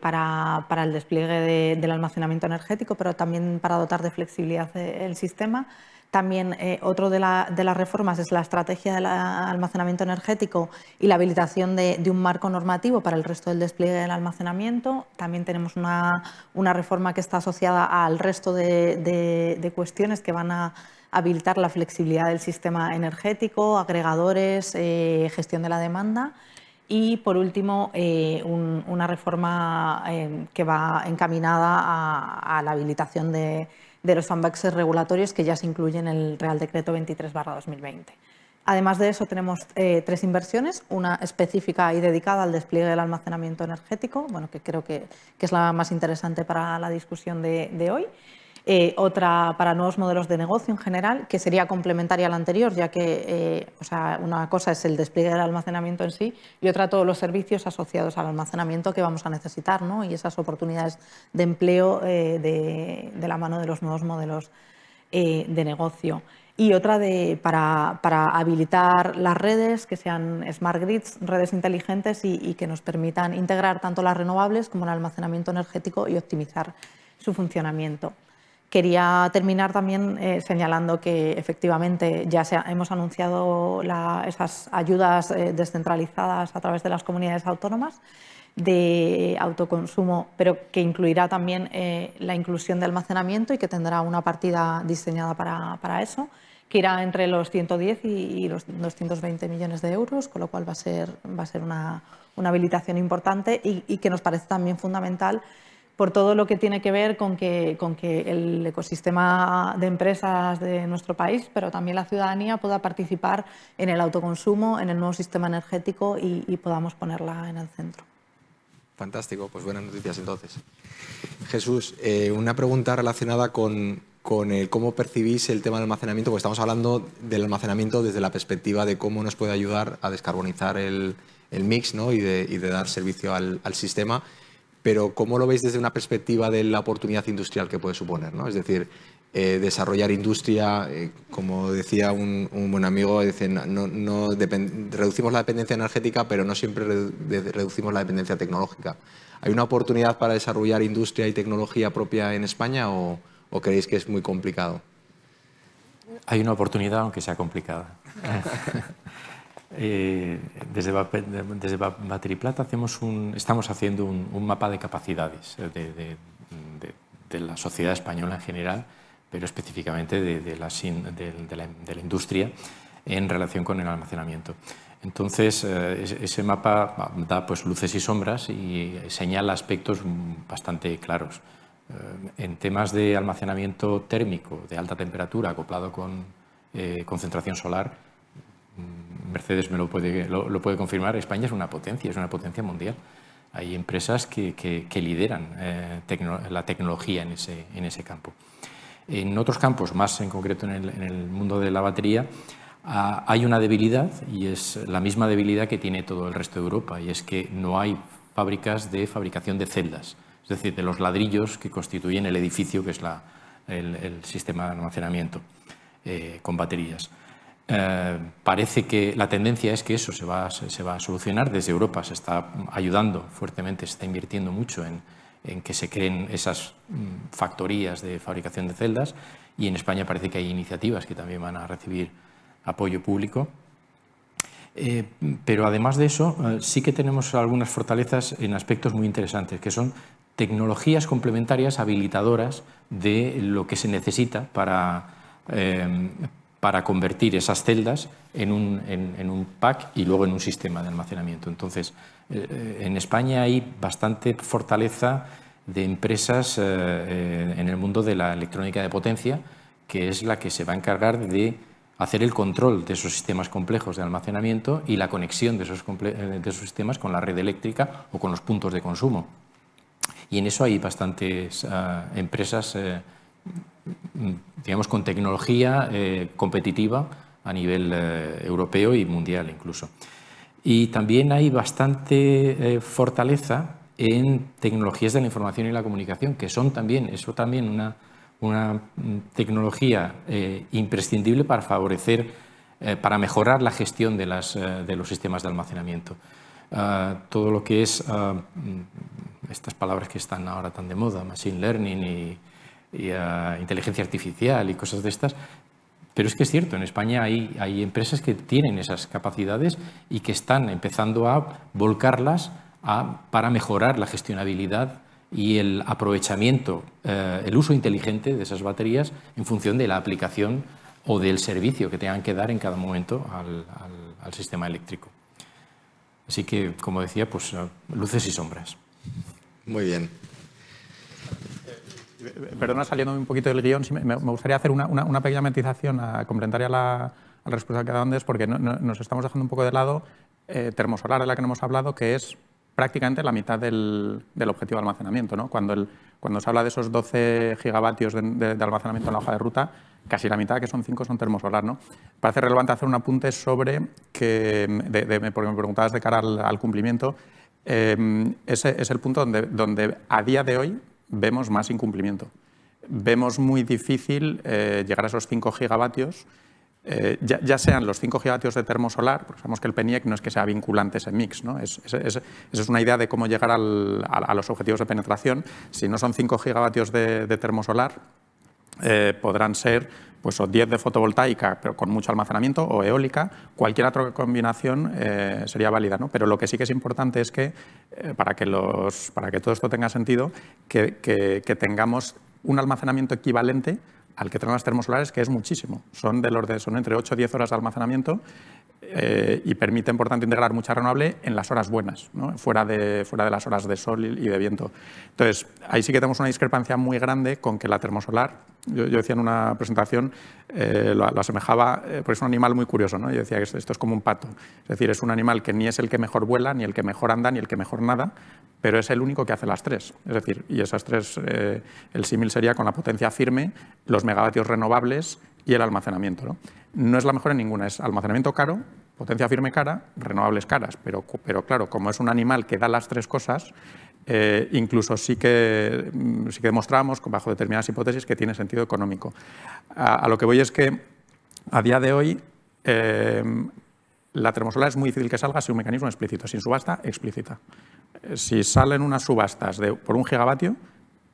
para, el despliegue del almacenamiento energético, pero también para dotar de flexibilidad el sistema. También eh, otro de, las reformas es la estrategia del almacenamiento energético y la habilitación de, un marco normativo para el resto del despliegue del almacenamiento. También tenemos una, reforma que está asociada al resto de, cuestiones que van a habilitar la flexibilidad del sistema energético, agregadores, eh, gestión de la demanda. Y por último, eh, una reforma eh, que va encaminada a la habilitación de, de los sandboxes regulatorios que ya se incluyen en el Real Decreto 23-2020. Además de eso, tenemos eh, tres inversiones, una específica y dedicada al despliegue del almacenamiento energético, bueno, que creo que, es la más interesante para la discusión de hoy, eh, otra para nuevos modelos de negocio en general, que sería complementaria a la anterior, ya que eh, una cosa es el despliegue del almacenamiento en sí y otra todos los servicios asociados al almacenamiento que vamos a necesitar ¿no? y esas oportunidades de empleo eh, de, la mano de los nuevos modelos de negocio y otra para, habilitar las redes, que sean smart grids, redes inteligentes y, que nos permitan integrar tanto las renovables como el almacenamiento energético y optimizar su funcionamiento. Quería terminar también eh, señalando que efectivamente ya hemos anunciado esas ayudas eh, descentralizadas a través de las comunidades autónomas de autoconsumo, pero que incluirá también eh, la inclusión de almacenamiento y que tendrá una partida diseñada para, eso, que irá entre los 110 y, los 220 millones de euros, con lo cual va a ser, va a ser una, habilitación importante y que nos parece también fundamental por todo lo que tiene que ver con que, con que el ecosistema de empresas de nuestro país, pero también la ciudadanía, pueda participar en el autoconsumo, en el nuevo sistema energético y, podamos ponerla en el centro. Fantástico, pues buenas noticias entonces. Jesús, eh, una pregunta relacionada con, el cómo percibís el tema del almacenamiento, porque estamos hablando del almacenamiento desde la perspectiva de cómo nos puede ayudar a descarbonizar el, mix ¿no? y, de, dar servicio al, al, sistema, pero ¿cómo lo veis desde una perspectiva de la oportunidad industrial que puede suponer? Es decir, eh, desarrollar industria, eh, como decía un, buen amigo, no, reducimos la dependencia energética, pero no siempre reducimos la dependencia tecnológica. ¿Hay una oportunidad para desarrollar industria y tecnología propia en España o creéis que es muy complicado? Hay una oportunidad, aunque sea complicada. Eh, desde, desde Plata hacemos estamos haciendo un, mapa de capacidades eh, de, la sociedad española en general, pero específicamente de, la, industria en relación con el almacenamiento. Entonces, eh, ese mapa da pues, luces y sombras y señala aspectos bastante claros. en temas de almacenamiento térmico de alta temperatura acoplado con concentración solar, Mercedes me lo puede, confirmar, España es una potencia, es una potencia mundial. Hay empresas que, lideran eh, la tecnología en ese, campo. En otros campos, más en concreto en el, mundo de la batería, ah, hay una debilidad y es la misma debilidad que tiene todo el resto de Europa y es que no hay fábricas de fabricación de celdas, es decir, de los ladrillos que constituyen el edificio que es el, sistema de almacenamiento eh, con baterías. Eh, parece que la tendencia es que eso se va, se, va, a solucionar. Desde Europa se está ayudando fuertemente, se está invirtiendo mucho en, que se creen esas mm, factorías de fabricación de celdas y en España parece que hay iniciativas que también van a recibir apoyo público. Eh, pero además de eso, eh, sí que tenemos algunas fortalezas en aspectos muy interesantes, que son tecnologías complementarias habilitadoras de lo que se necesita para, para convertir esas celdas en un, en, pack y luego en un sistema de almacenamiento. Entonces, eh, eh, en España hay bastante fortaleza de empresas eh, en el mundo de la electrónica de potencia, que es la que se va a encargar de hacer el control de esos sistemas complejos de almacenamiento y la conexión de esos, de esos sistemas con la red eléctrica o con los puntos de consumo. Y en eso hay bastantes ah, empresas Mm, digamos, con tecnología eh, competitiva a nivel eh, europeo y mundial incluso. Y también hay bastante eh, fortaleza en tecnologías de la información y la comunicación, que son también, eso también una, una mm, tecnología imprescindible para favorecer, para mejorar la gestión de, las, de los sistemas de almacenamiento. Ah, todo lo que es ah, mm, estas palabras que están ahora tan de moda, machine learning y, inteligencia artificial y cosas de estas. Pero es que es cierto, en España hay, empresas que tienen esas capacidades y que están empezando a volcarlas para mejorar la gestionabilidad y el aprovechamiento, eh, el uso inteligente de esas baterías en función de la aplicación o del servicio que tengan que dar en cada momento al, al sistema eléctrico. Así que, como decía, pues eh, luces y sombras. Muy bien. Perdona, saliendo un poquito del guión, me, gustaría hacer una, pequeña metización a, complementaria a la, respuesta que dado Andrés porque nos estamos dejando un poco de lado eh, termosolar, de la que no hemos hablado, que es prácticamente la mitad del, objetivo de almacenamiento. Cuando, cuando se habla de esos 12 gigavatios de, almacenamiento en la hoja de ruta, casi la mitad, que son 5, son termosolar. ¿no? Parece relevante hacer un apunte sobre, que, porque me preguntabas de cara al, cumplimiento, eh, ese es el punto donde, donde a día de hoy vemos más incumplimiento. Vemos muy difícil eh, llegar a esos 5 gigavatios, eh, ya, sean los 5 gigavatios de termosolar, porque sabemos que el PENIEC no es que sea vinculante ese mix, ¿no? Es, esa es una idea de cómo llegar a, los objetivos de penetración. Si no son 5 gigavatios de, termosolar, eh, podrán ser pues o 10 de fotovoltaica, pero con mucho almacenamiento, o eólica, cualquier otra combinación eh, sería válida. Pero lo que sí que es importante es que, eh, para, que los, para que todo esto tenga sentido, que, tengamos un almacenamiento equivalente al que traen las termosolares, que es muchísimo. Son, de los son entre 8 o 10 horas de almacenamiento eh, y permiten, por tanto, integrar mucha renovable en las horas buenas, fuera, de, fuera de las horas de sol y de viento. Entonces, ahí sí que tenemos una discrepancia muy grande con que la termosolar, yo, decía en una presentación, eh, lo, asemejaba, eh, porque es un animal muy curioso, ¿no? yo decía que esto es como un pato, es decir, es un animal que ni es el que mejor vuela, ni el que mejor anda, ni el que mejor nada, pero es el único que hace las tres. Es decir, y esas tres, eh, el símil sería con la potencia firme, los megavatios renovables y el almacenamiento. ¿no? no es la mejor en ninguna, es almacenamiento caro, potencia firme cara, renovables caras, pero, pero claro, como es un animal que da las tres cosas, eh, incluso sí que, mm, sí que demostramos, bajo determinadas hipótesis, que tiene sentido económico. A, lo que voy es que a día de hoy eh, la termosolar es muy difícil que salga sin un mecanismo explícito, sin subasta explícita. Si salen unas subastas de, por un gigavatio,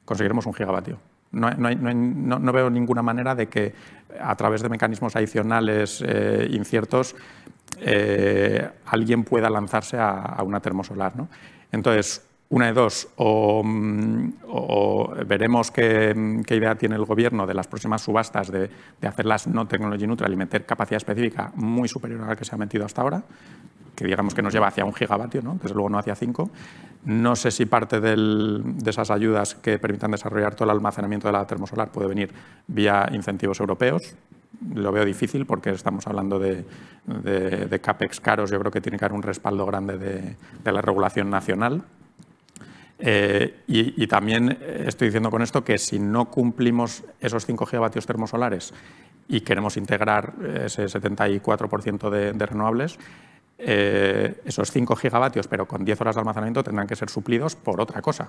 conseguiremos un gigavatio. No, veo ninguna manera de que a través de mecanismos adicionales eh, inciertos eh, alguien pueda lanzarse a, una termosolar. Entonces, una de dos, o, mm, veremos mm, qué, idea tiene el gobierno de las próximas subastas de, de hacerlas no technology neutral y meter capacidad específica muy superior a la que se ha metido hasta ahora, que digamos que nos lleva hacia un gigavatio, ¿no? desde luego no hacia cinco. No sé si parte de esas ayudas que permitan desarrollar todo el almacenamiento de la termosolar puede venir vía incentivos europeos. Lo veo difícil porque estamos hablando de, CAPEX caros. Yo creo que tiene que haber un respaldo grande de, la regulación nacional. Eh, y, también estoy diciendo con esto que si no cumplimos esos cinco gigavatios termosolares y queremos integrar ese 74% de, de, renovables, eh, esos 5 gigavatios, pero con 10 horas de almacenamiento, tendrán que ser suplidos por otra cosa.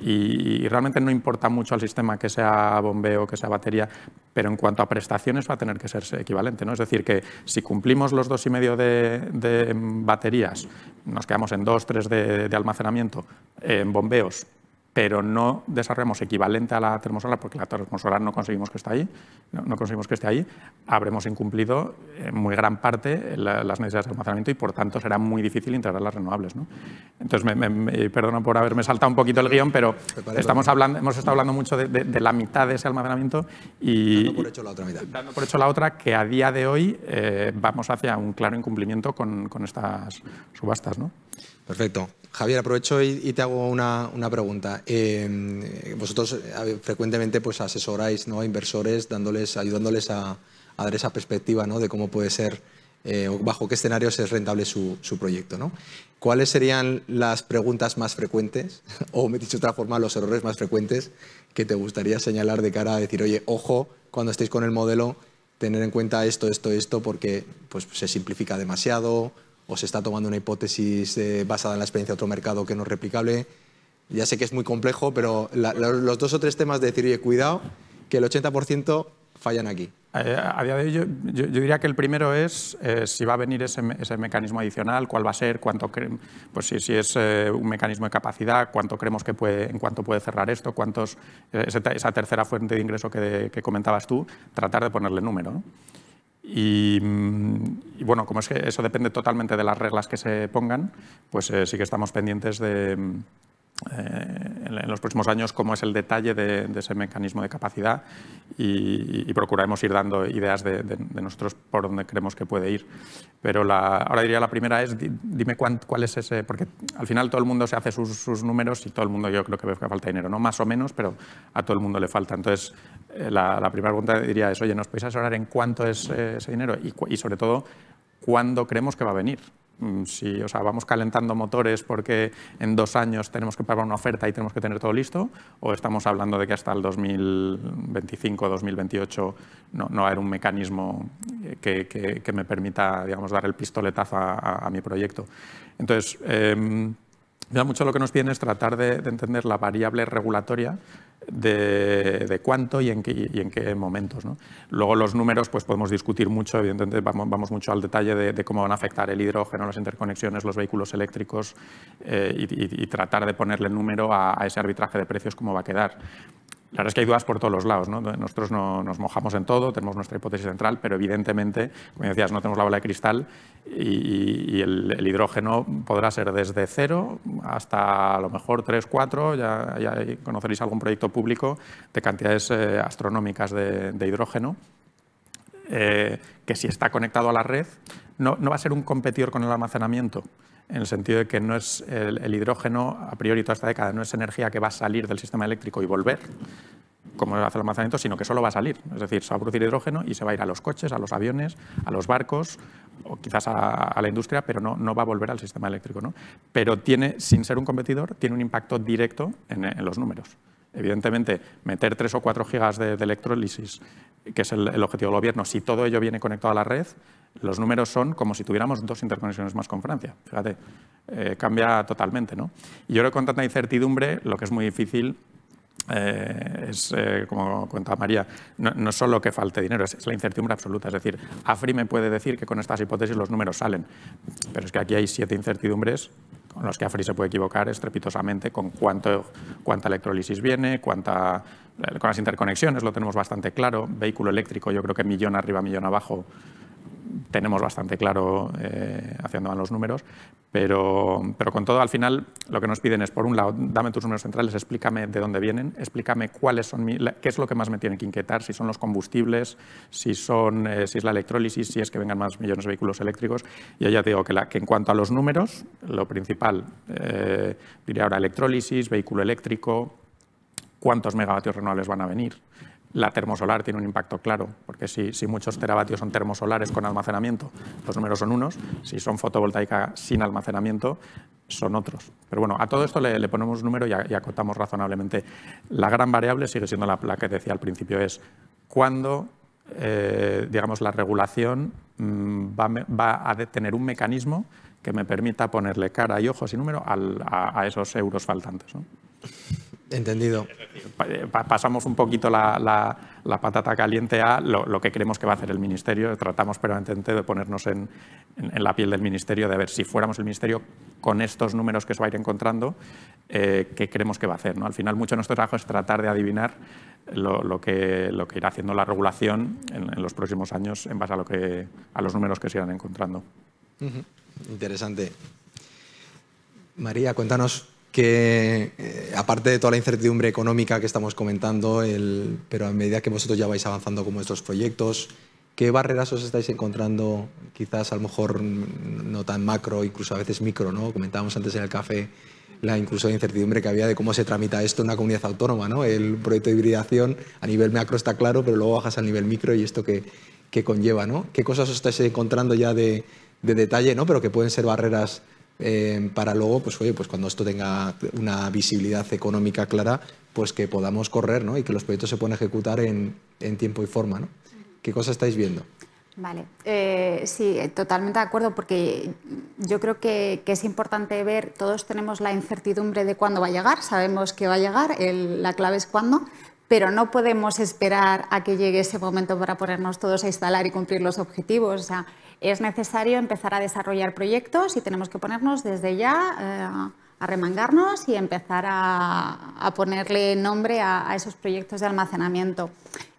Y, realmente no importa mucho al sistema que sea bombeo, que sea batería, pero en cuanto a prestaciones va a tener que ser equivalente. ¿no? Es decir, que si cumplimos los y de, de baterías, nos quedamos en 2, 3 de almacenamiento, en bombeos pero no desarrollamos equivalente a la termosolar, porque la termosolar no conseguimos que esté ahí, no, conseguimos que esté ahí, habremos incumplido en muy gran parte las necesidades de almacenamiento y por tanto será muy difícil integrar las renovables. Entonces, me, perdono por haberme saltado un poquito el guión, pero estamos hablando, hemos estado hablando mucho de, la mitad de ese almacenamiento y dando por hecho la otra mitad. por hecho la otra que a día de hoy eh, vamos hacia un claro incumplimiento con, con estas subastas. ¿no? Perfecto. Javier, aprovecho y, te hago una, pregunta. Eh, vosotros eh, frecuentemente pues, asesoráis ¿no? a inversores dándoles, ayudándoles a, dar esa perspectiva ¿no? de cómo puede ser eh, o bajo qué escenarios es rentable su, proyecto. ¿no? ¿Cuáles serían las preguntas más frecuentes, o me he dicho de otra forma, los errores más frecuentes que te gustaría señalar de cara a decir, oye, ojo, cuando estéis con el modelo, tener en cuenta esto, esto, esto, porque pues, se simplifica demasiado, o se está tomando una hipótesis eh, basada en la experiencia de otro mercado que no es replicable. Ya sé que es muy complejo, pero los dos o tres temas de decir, oye, cuidado, que el 80% fallan aquí. Eh, a día de hoy, yo, diría que el primero es eh, si va a venir ese, mecanismo adicional, cuál va a ser, cuánto pues si, es un mecanismo de capacidad, cuánto creemos que puede, en cuánto puede cerrar esto, cuántos, esa tercera fuente de ingreso que, comentabas tú, tratar de ponerle número. Mm, y, bueno, como es que eso depende totalmente de las reglas que se pongan, pues eh, sí que estamos pendientes de, mm, eh, en los próximos años cómo es el detalle de, ese mecanismo de capacidad y, procuraremos ir dando ideas de, nosotros por dónde creemos que puede ir. Pero ahora diría la primera es, dime cuál es ese, porque al final todo el mundo se hace sus, números y todo el mundo yo creo que veo que falta dinero, no más o menos, pero a todo el mundo le falta. Entonces eh, la, primera pregunta diría es, oye, ¿nos podéis asesorar en cuánto es eh, ese dinero? y sobre todo, ¿cuándo creemos que va a venir? Mm, si o sea, vamos calentando motores porque en dos años tenemos que pagar una oferta y tenemos que tener todo listo, o estamos hablando de que hasta el 2025, 2028 no, no va haber un mecanismo que, me permita dar el pistoletazo a, mi proyecto. Entonces, eh, mucho lo que nos viene es tratar de entender la variable regulatoria de, cuánto y en qué, en qué momentos. ¿no? Luego los números pues podemos discutir mucho, evidentemente vamos, mucho al detalle de, cómo van a afectar el hidrógeno, las interconexiones, los vehículos eléctricos eh, y, tratar de ponerle el número a, a ese arbitraje de precios, cómo va a quedar. La verdad es que hay dudas por todos los lados. ¿no? Nosotros no, nos mojamos en todo, tenemos nuestra hipótesis central, pero evidentemente, como decías, no tenemos la bola de cristal y, el, hidrógeno podrá ser desde cero hasta a lo mejor tres, cuatro, Ya, ya conoceréis algún proyecto público de cantidades eh, astronómicas de, hidrógeno. Eh, que si está conectado a la red, no va a ser un competidor con el almacenamiento en el sentido de que no es el, hidrógeno, a priori toda esta década, no es energía que va a salir del sistema eléctrico y volver, como hace el almacenamiento, sino que solo va a salir. Es decir, se va a producir hidrógeno y se va a ir a los coches, a los aviones, a los barcos o quizás a, la industria, pero no, no va a volver al sistema eléctrico. ¿no? Pero tiene, sin ser un competidor, tiene un impacto directo en, los números. Evidentemente, meter 3 o 4 gigas de, de que es el, el objetivo del gobierno, si todo ello viene conectado a la red, los números son como si tuviéramos dos interconexiones más con Francia. Fíjate, eh, cambia totalmente. ¿no? Y yo creo con tanta incertidumbre, lo que es muy difícil eh, es, eh, como cuenta María, no, solo que falte dinero, es, la incertidumbre absoluta. Es decir, AFRI me puede decir que con estas hipótesis los números salen, pero es que aquí hay siete incertidumbres con las que AFRI se puede equivocar estrepitosamente con cuánto, cuánta electrólisis viene, cuánta, con las interconexiones lo tenemos bastante claro, vehículo eléctrico yo creo que millón arriba, millón abajo, tenemos bastante claro haciendo eh, hacia van los números, pero, pero, con todo, al final, lo que nos piden es, por un lado, dame tus números centrales, explícame de dónde vienen, explícame cuáles son qué es lo que más me tiene que inquietar, si son los combustibles, si, son, eh, si es la electrólisis, si es que vengan más millones de vehículos eléctricos. y ya te digo que, la, que en cuanto a los números, lo principal, eh, diría ahora electrólisis, vehículo eléctrico, cuántos megavatios renovables van a venir, la termosolar tiene un impacto claro, porque si, muchos teravatios son termosolares con almacenamiento, los números son unos. Si son fotovoltaica sin almacenamiento, son otros. Pero bueno, a todo esto le, ponemos un número y, acotamos razonablemente. La gran variable sigue siendo la, que decía al principio, es cuándo eh, digamos, la regulación mm, va, a tener un mecanismo que me permita ponerle cara y ojos y número a, esos euros faltantes. Entendido. Eh, pasamos un poquito la, patata caliente a lo, que creemos que va a hacer el Ministerio. Tratamos permanentemente de ponernos en, la piel del Ministerio, de ver si fuéramos el Ministerio con estos números que se va a ir encontrando, eh, qué creemos que va a hacer. Al final, mucho de nuestro trabajo es tratar de adivinar lo, que, lo que, irá haciendo la regulación en, los próximos años en base a, lo que, a los números que se irán encontrando. Interesante. María, cuéntanos que eh, aparte de toda la incertidumbre económica que estamos comentando, pero a medida que vosotros ya vais avanzando con vuestros proyectos, ¿qué barreras os estáis encontrando? Quizás a lo mejor no tan macro, incluso a veces micro, ¿no? Comentábamos antes en el café la incluso incertidumbre que había de cómo se tramita esto en una comunidad autónoma, ¿no? El proyecto de hibridación a nivel macro está claro, pero luego bajas al nivel micro y esto que, conlleva, ¿no? ¿Qué cosas os estáis encontrando ya de, de detalle, ¿no? pero que pueden ser barreras eh, para luego, pues oye, pues cuando esto tenga una visibilidad económica clara, pues que podamos correr ¿no? y que los proyectos se puedan ejecutar en, tiempo y forma. ¿no? ¿Qué cosa estáis viendo? Vale, eh, sí, totalmente de acuerdo, porque yo creo que, es importante ver, todos tenemos la incertidumbre de cuándo va a llegar, sabemos que va a llegar, la clave es cuándo, pero no podemos esperar a que llegue ese momento para ponernos todos a instalar y cumplir los objetivos es necesario empezar a desarrollar proyectos y tenemos que ponernos desde ya eh, a remangarnos y empezar a, ponerle nombre a, esos proyectos de almacenamiento.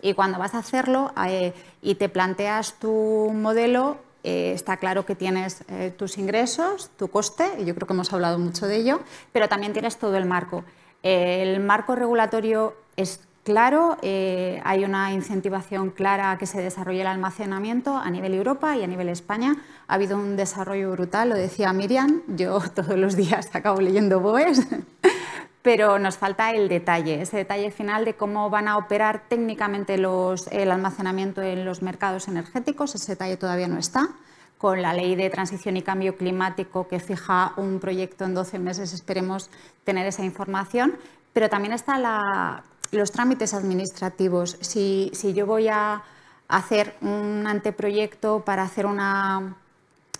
Y cuando vas a hacerlo eh, y te planteas tu modelo, eh, está claro que tienes tus ingresos, tu coste, y yo creo que hemos hablado mucho de ello, pero también tienes todo el marco. el marco regulatorio es claro, eh, hay una incentivación clara a que se desarrolle el almacenamiento a nivel Europa y a nivel España. Ha habido un desarrollo brutal, lo decía Miriam, yo todos los días acabo leyendo BOEs, pero nos falta el detalle, ese detalle final de cómo van a operar técnicamente el almacenamiento en los mercados energéticos, ese detalle todavía no está con la ley de transición y cambio climático que fija un proyecto en 12 meses, esperemos tener esa información, pero también está la los trámites administrativos. Si, yo voy a hacer un anteproyecto para hacer una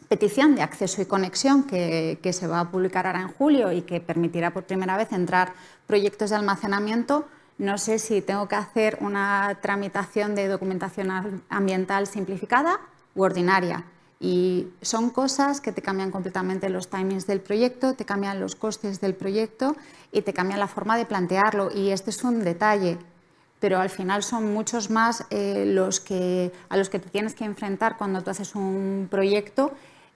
petición de acceso y conexión que, se va a publicar ahora en julio y que permitirá por primera vez entrar proyectos de almacenamiento. No sé si tengo que hacer una tramitación de documentación ambiental simplificada u ordinaria. Y son cosas que te cambian completamente los timings del proyecto, te cambian los costes del proyecto y te cambian la forma de plantearlo. Y este es un detalle, pero al final son muchos más eh, los que, a los que te tienes que enfrentar cuando tú haces un proyecto.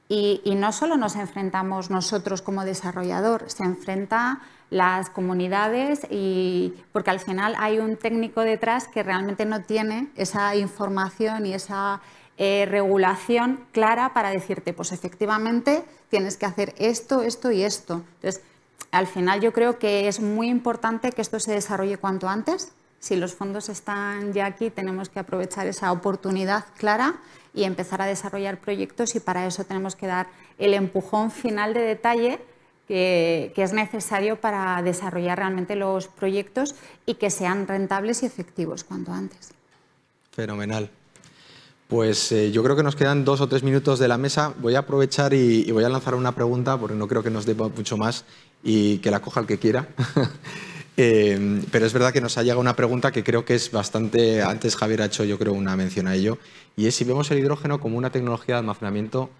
Y, y no solo nos enfrentamos nosotros como desarrollador, se enfrenta las comunidades y porque al final hay un técnico detrás que realmente no tiene esa información y esa eh, regulación clara para decirte, pues efectivamente tienes que hacer esto, esto y esto. Entonces, al final yo creo que es muy importante que esto se desarrolle cuanto antes. Si los fondos están ya aquí, tenemos que aprovechar esa oportunidad clara y empezar a desarrollar proyectos y para eso tenemos que dar el empujón final de detalle que es necesario para desarrollar realmente los proyectos y que sean rentables y efectivos cuanto antes. Fenomenal. Pues eh, yo creo que nos quedan dos o tres minutos de la mesa. Voy a aprovechar y, voy a lanzar una pregunta porque no creo que nos dé mucho más y que la coja el que quiera. Eh, pero es verdad que nos ha llegado una pregunta que creo que es bastante... Antes Javier ha hecho yo creo una mención a ello. Y es si vemos el hidrógeno como una tecnología de almacenamiento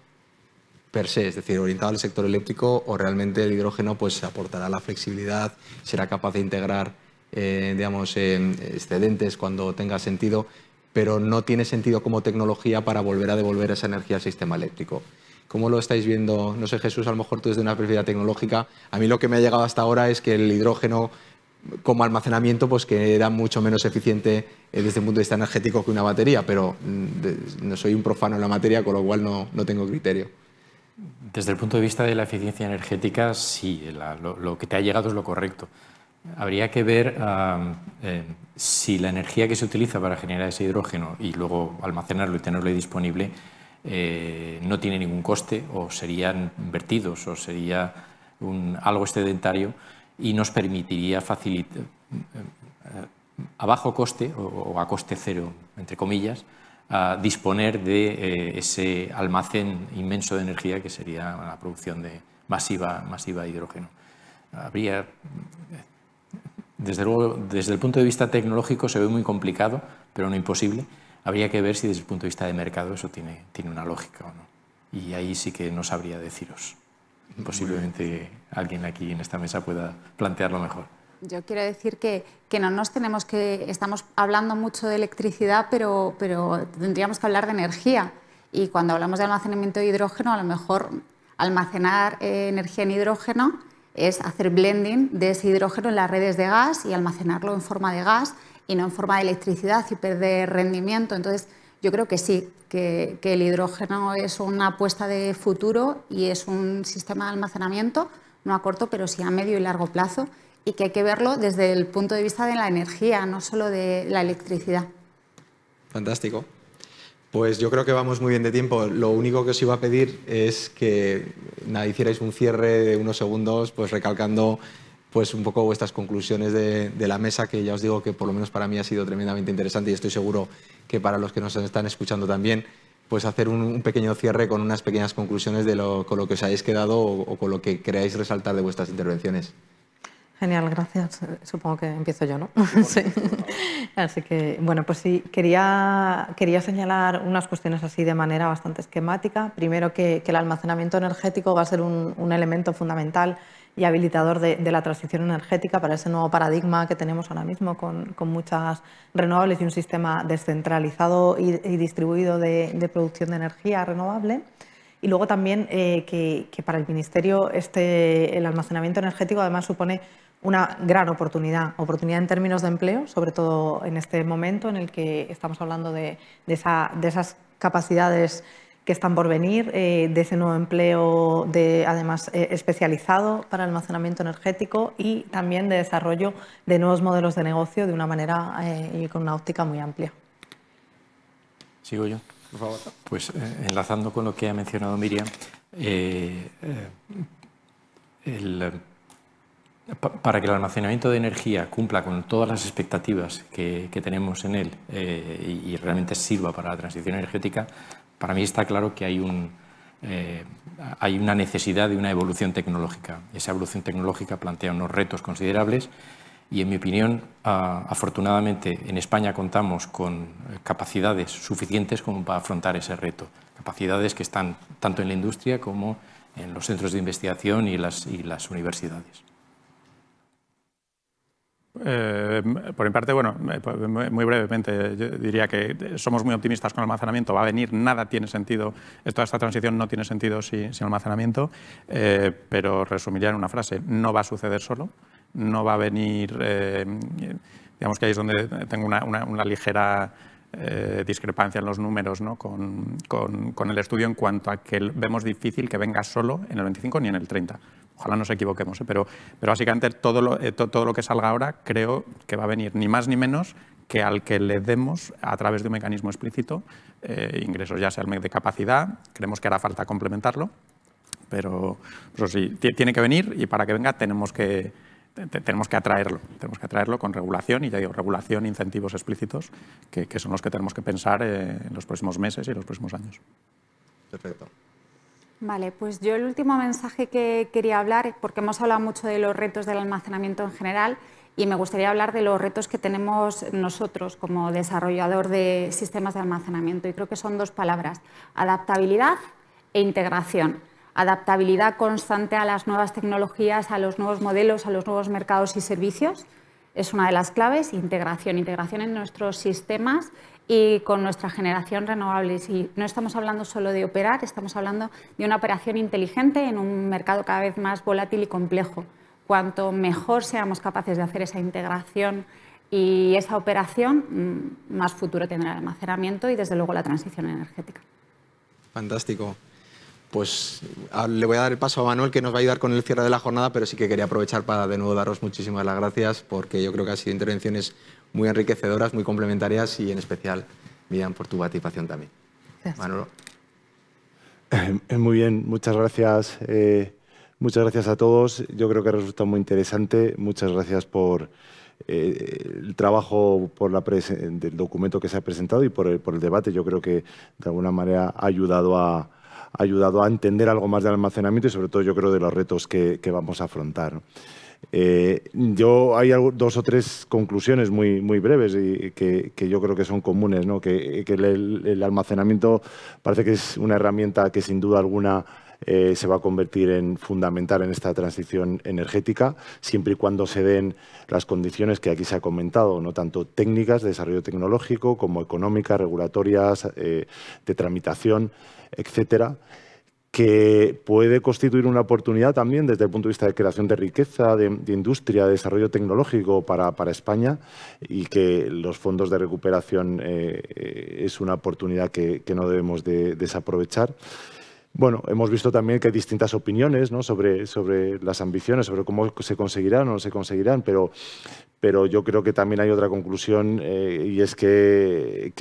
per se, es decir, orientado al sector eléctrico o realmente el hidrógeno pues aportará la flexibilidad, será capaz de integrar eh, digamos, excedentes cuando tenga sentido pero no tiene sentido como tecnología para volver a devolver esa energía al sistema eléctrico. ¿Cómo lo estáis viendo? No sé, Jesús, a lo mejor tú desde una perspectiva tecnológica. A mí lo que me ha llegado hasta ahora es que el hidrógeno como almacenamiento, pues que era mucho menos eficiente eh, desde el punto de vista energético que una batería, pero mm, no soy un profano en la materia, con lo cual no, tengo criterio. Desde el punto de vista de la eficiencia energética, sí, lo, que te ha llegado es lo correcto habría que ver eh, si la energía que se utiliza para generar ese hidrógeno y luego almacenarlo y tenerlo disponible eh, no tiene ningún coste o serían vertidos o sería un, algo excedentario y nos permitiría facilitar eh, a bajo coste o, a coste cero, entre comillas, disponer de ese almacén inmenso de energía que sería la producción de masiva, masiva hidrógeno. Habría desde luego, desde el punto de vista tecnológico se ve muy complicado, pero no imposible. Habría que ver si desde el punto de vista de mercado eso tiene, tiene una lógica o no. Y ahí sí que no sabría deciros. Posiblemente alguien aquí en esta mesa pueda plantearlo mejor. Yo quiero decir que, que, no nos tenemos que... Estamos hablando mucho de electricidad, pero, pero tendríamos que hablar de energía. Y cuando hablamos de almacenamiento de hidrógeno, a lo mejor almacenar eh, energía en hidrógeno es hacer blending de ese hidrógeno en las redes de gas y almacenarlo en forma de gas y no en forma de electricidad y perder rendimiento. Entonces, yo creo que sí, que, el hidrógeno es una apuesta de futuro y es un sistema de almacenamiento, no a corto, pero sí a medio y largo plazo, y que hay que verlo desde el punto de vista de la energía, no solo de la electricidad. Fantástico. Pues yo creo que vamos muy bien de tiempo. Lo único que os iba a pedir es que nada, hicierais un cierre de unos segundos, pues recalcando pues un poco vuestras conclusiones de, la mesa, que ya os digo que por lo menos para mí ha sido tremendamente interesante y estoy seguro que para los que nos están escuchando también, pues hacer un, pequeño cierre con unas pequeñas conclusiones de lo, con lo que os habéis quedado o, o con lo que queráis resaltar de vuestras intervenciones. Genial, gracias. Supongo que empiezo yo, ¿no? Sí. Así que, bueno, pues sí, quería, quería señalar unas cuestiones así de manera bastante esquemática. Primero, que, el almacenamiento energético va a ser un, elemento fundamental y habilitador de, la transición energética para ese nuevo paradigma que tenemos ahora mismo con, con muchas renovables y un sistema descentralizado y, distribuido de, producción de energía renovable. Y luego también eh, que, que, para el Ministerio este, el almacenamiento energético además supone una gran oportunidad, oportunidad en términos de empleo, sobre todo en este momento en el que estamos hablando de, esas capacidades que están por venir, eh, de ese nuevo empleo de, además eh, especializado para el almacenamiento energético y también de desarrollo de nuevos modelos de negocio de una manera eh, y con una óptica muy amplia. Sigo yo, por favor. Pues enlazando con lo que ha mencionado Miriam, el para que el almacenamiento de energía cumpla con todas las expectativas que, tenemos en él eh, y, realmente sirva para la transición energética, para mí está claro que eh, hay, una necesidad de una evolución tecnológica. Esa evolución tecnológica plantea unos retos considerables y, en mi opinión, afortunadamente en España contamos con capacidades suficientes como para afrontar ese reto. Capacidades que están tanto en la industria como en los centros de investigación y y las universidades. Eh, por mi parte, bueno, eh, pues, muy brevemente, diría que somos muy optimistas con el almacenamiento, va a venir, nada tiene sentido, toda esta transición no tiene sentido sin, almacenamiento, eh, pero resumiría en una frase, no va a suceder solo, no va a venir, digamos que ahí es donde tengo una, ligera... discrepancia en los números con, el estudio en cuanto a que vemos difícil que venga solo en el 25 ni en el 30 ojalá nos equivoquemos, ¿eh? pero, pero básicamente todo lo, eh, todo lo que salga ahora creo que va a venir ni más ni menos que al que le demos a través de un mecanismo explícito eh, ingresos, ya sea el MEC de capacidad, creemos que hará falta complementarlo, pero eso sí, tiene que venir y para que venga tenemos que, tenemos que atraerlo, tenemos que atraerlo con regulación y ya digo, regulación, incentivos explícitos, que, son los que tenemos que pensar en los próximos meses y los próximos años. Perfecto. Vale, pues yo el último mensaje que quería hablar, porque hemos hablado mucho de los retos del almacenamiento en general, y me gustaría hablar de los retos que tenemos nosotros como desarrollador de sistemas de almacenamiento. Y creo que son dos palabras, adaptabilidad e integración. Adaptabilidad constante a las nuevas tecnologías, a los nuevos modelos, a los nuevos mercados y servicios. Es una de las claves, integración, integración en nuestros sistemas y con nuestra generación renovable. Y no estamos hablando solo de operar, estamos hablando de una operación inteligente en un mercado cada vez más volátil y complejo. Cuanto mejor seamos capaces de hacer esa integración y esa operación, mm, más futuro tendrá el almacenamiento y desde luego la transición energética. Fantástico. Pues ah, le voy a dar el paso a Manuel que nos va a ayudar con el cierre de la jornada, pero sí que quería aprovechar para de nuevo daros muchísimas las gracias porque yo creo que ha sido intervenciones muy enriquecedoras, muy complementarias y en especial, Miriam, por tu participación también. Gracias. Manolo. Eh, muy bien, muchas gracias. Eh, muchas gracias a todos. Yo creo que ha resultado muy interesante. Muchas gracias por eh, el trabajo por la del documento que se ha presentado y por el, por el debate. Yo creo que de alguna manera ha ayudado a, ayudado a entender algo más del almacenamiento y sobre todo yo creo de los retos que, que vamos a afrontar. Eh, yo hay dos o tres conclusiones muy, breves y que, yo creo que son comunes, que, el, almacenamiento parece que es una herramienta que sin duda alguna eh, se va a convertir en fundamental en esta transición energética, siempre y cuando se den las condiciones que aquí se ha comentado, no tanto técnicas de desarrollo tecnológico como económicas, regulatorias, eh, de tramitación, etcétera que puede constituir una oportunidad también desde el punto de vista de creación de riqueza, de, industria, de desarrollo tecnológico para, España y que los fondos de recuperación eh, eh, es una oportunidad que, que no debemos de, desaprovechar. Bueno, hemos visto también que hay distintas opiniones ¿no? sobre, sobre las ambiciones, sobre cómo se conseguirán o no se conseguirán, pero, pero yo creo que también hay otra conclusión eh, y es que,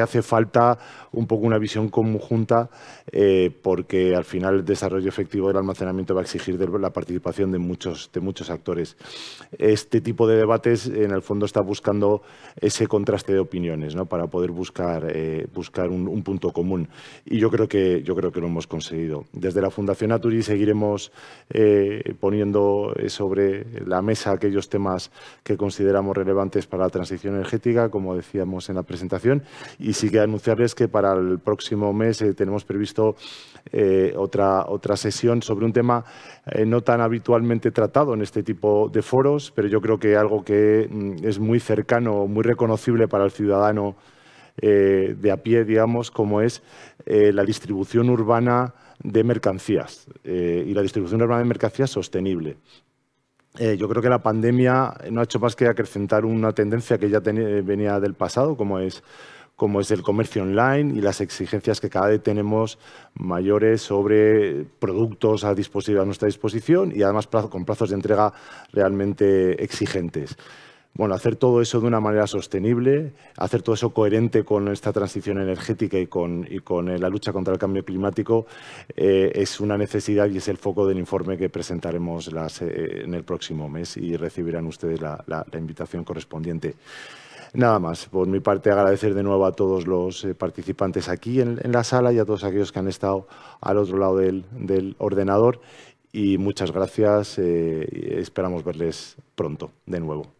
hace falta un poco una visión conjunta eh, porque al final el desarrollo efectivo del almacenamiento va a exigir la participación de muchos, de muchos actores. Este tipo de debates en el fondo está buscando ese contraste de opiniones ¿no? para poder buscar, eh, buscar un, punto común y yo creo que... Yo creo que lo hemos conseguido. Desde la Fundación Aturi seguiremos eh, poniendo eh, sobre la mesa aquellos temas que consideramos relevantes para la transición energética, como decíamos en la presentación, y sí que anunciarles que para el próximo mes eh, tenemos previsto otra, otra sesión sobre un tema no tan habitualmente tratado en este tipo de foros, pero yo creo que algo que mm, es muy cercano, muy reconocible para el ciudadano eh, de a pie, digamos, como es eh, la distribución urbana de mercancías eh, y la distribución urbana de mercancías sostenible. yo creo que la pandemia no ha hecho más que acrecentar una tendencia que ya venía del pasado, como es, el comercio online y las exigencias que cada vez tenemos mayores sobre productos a, a nuestra disposición y además con plazos de entrega realmente exigentes. Bueno, hacer todo eso de una manera sostenible, hacer todo eso coherente con esta transición energética y con, eh, la lucha contra el cambio climático eh, es una necesidad y es el foco del informe que presentaremos eh, en el próximo mes y recibirán ustedes la, invitación correspondiente. Nada más, por mi parte agradecer de nuevo a todos los participantes aquí en, la sala y a todos aquellos que han estado al otro lado del, ordenador y muchas gracias, esperamos verles pronto de nuevo.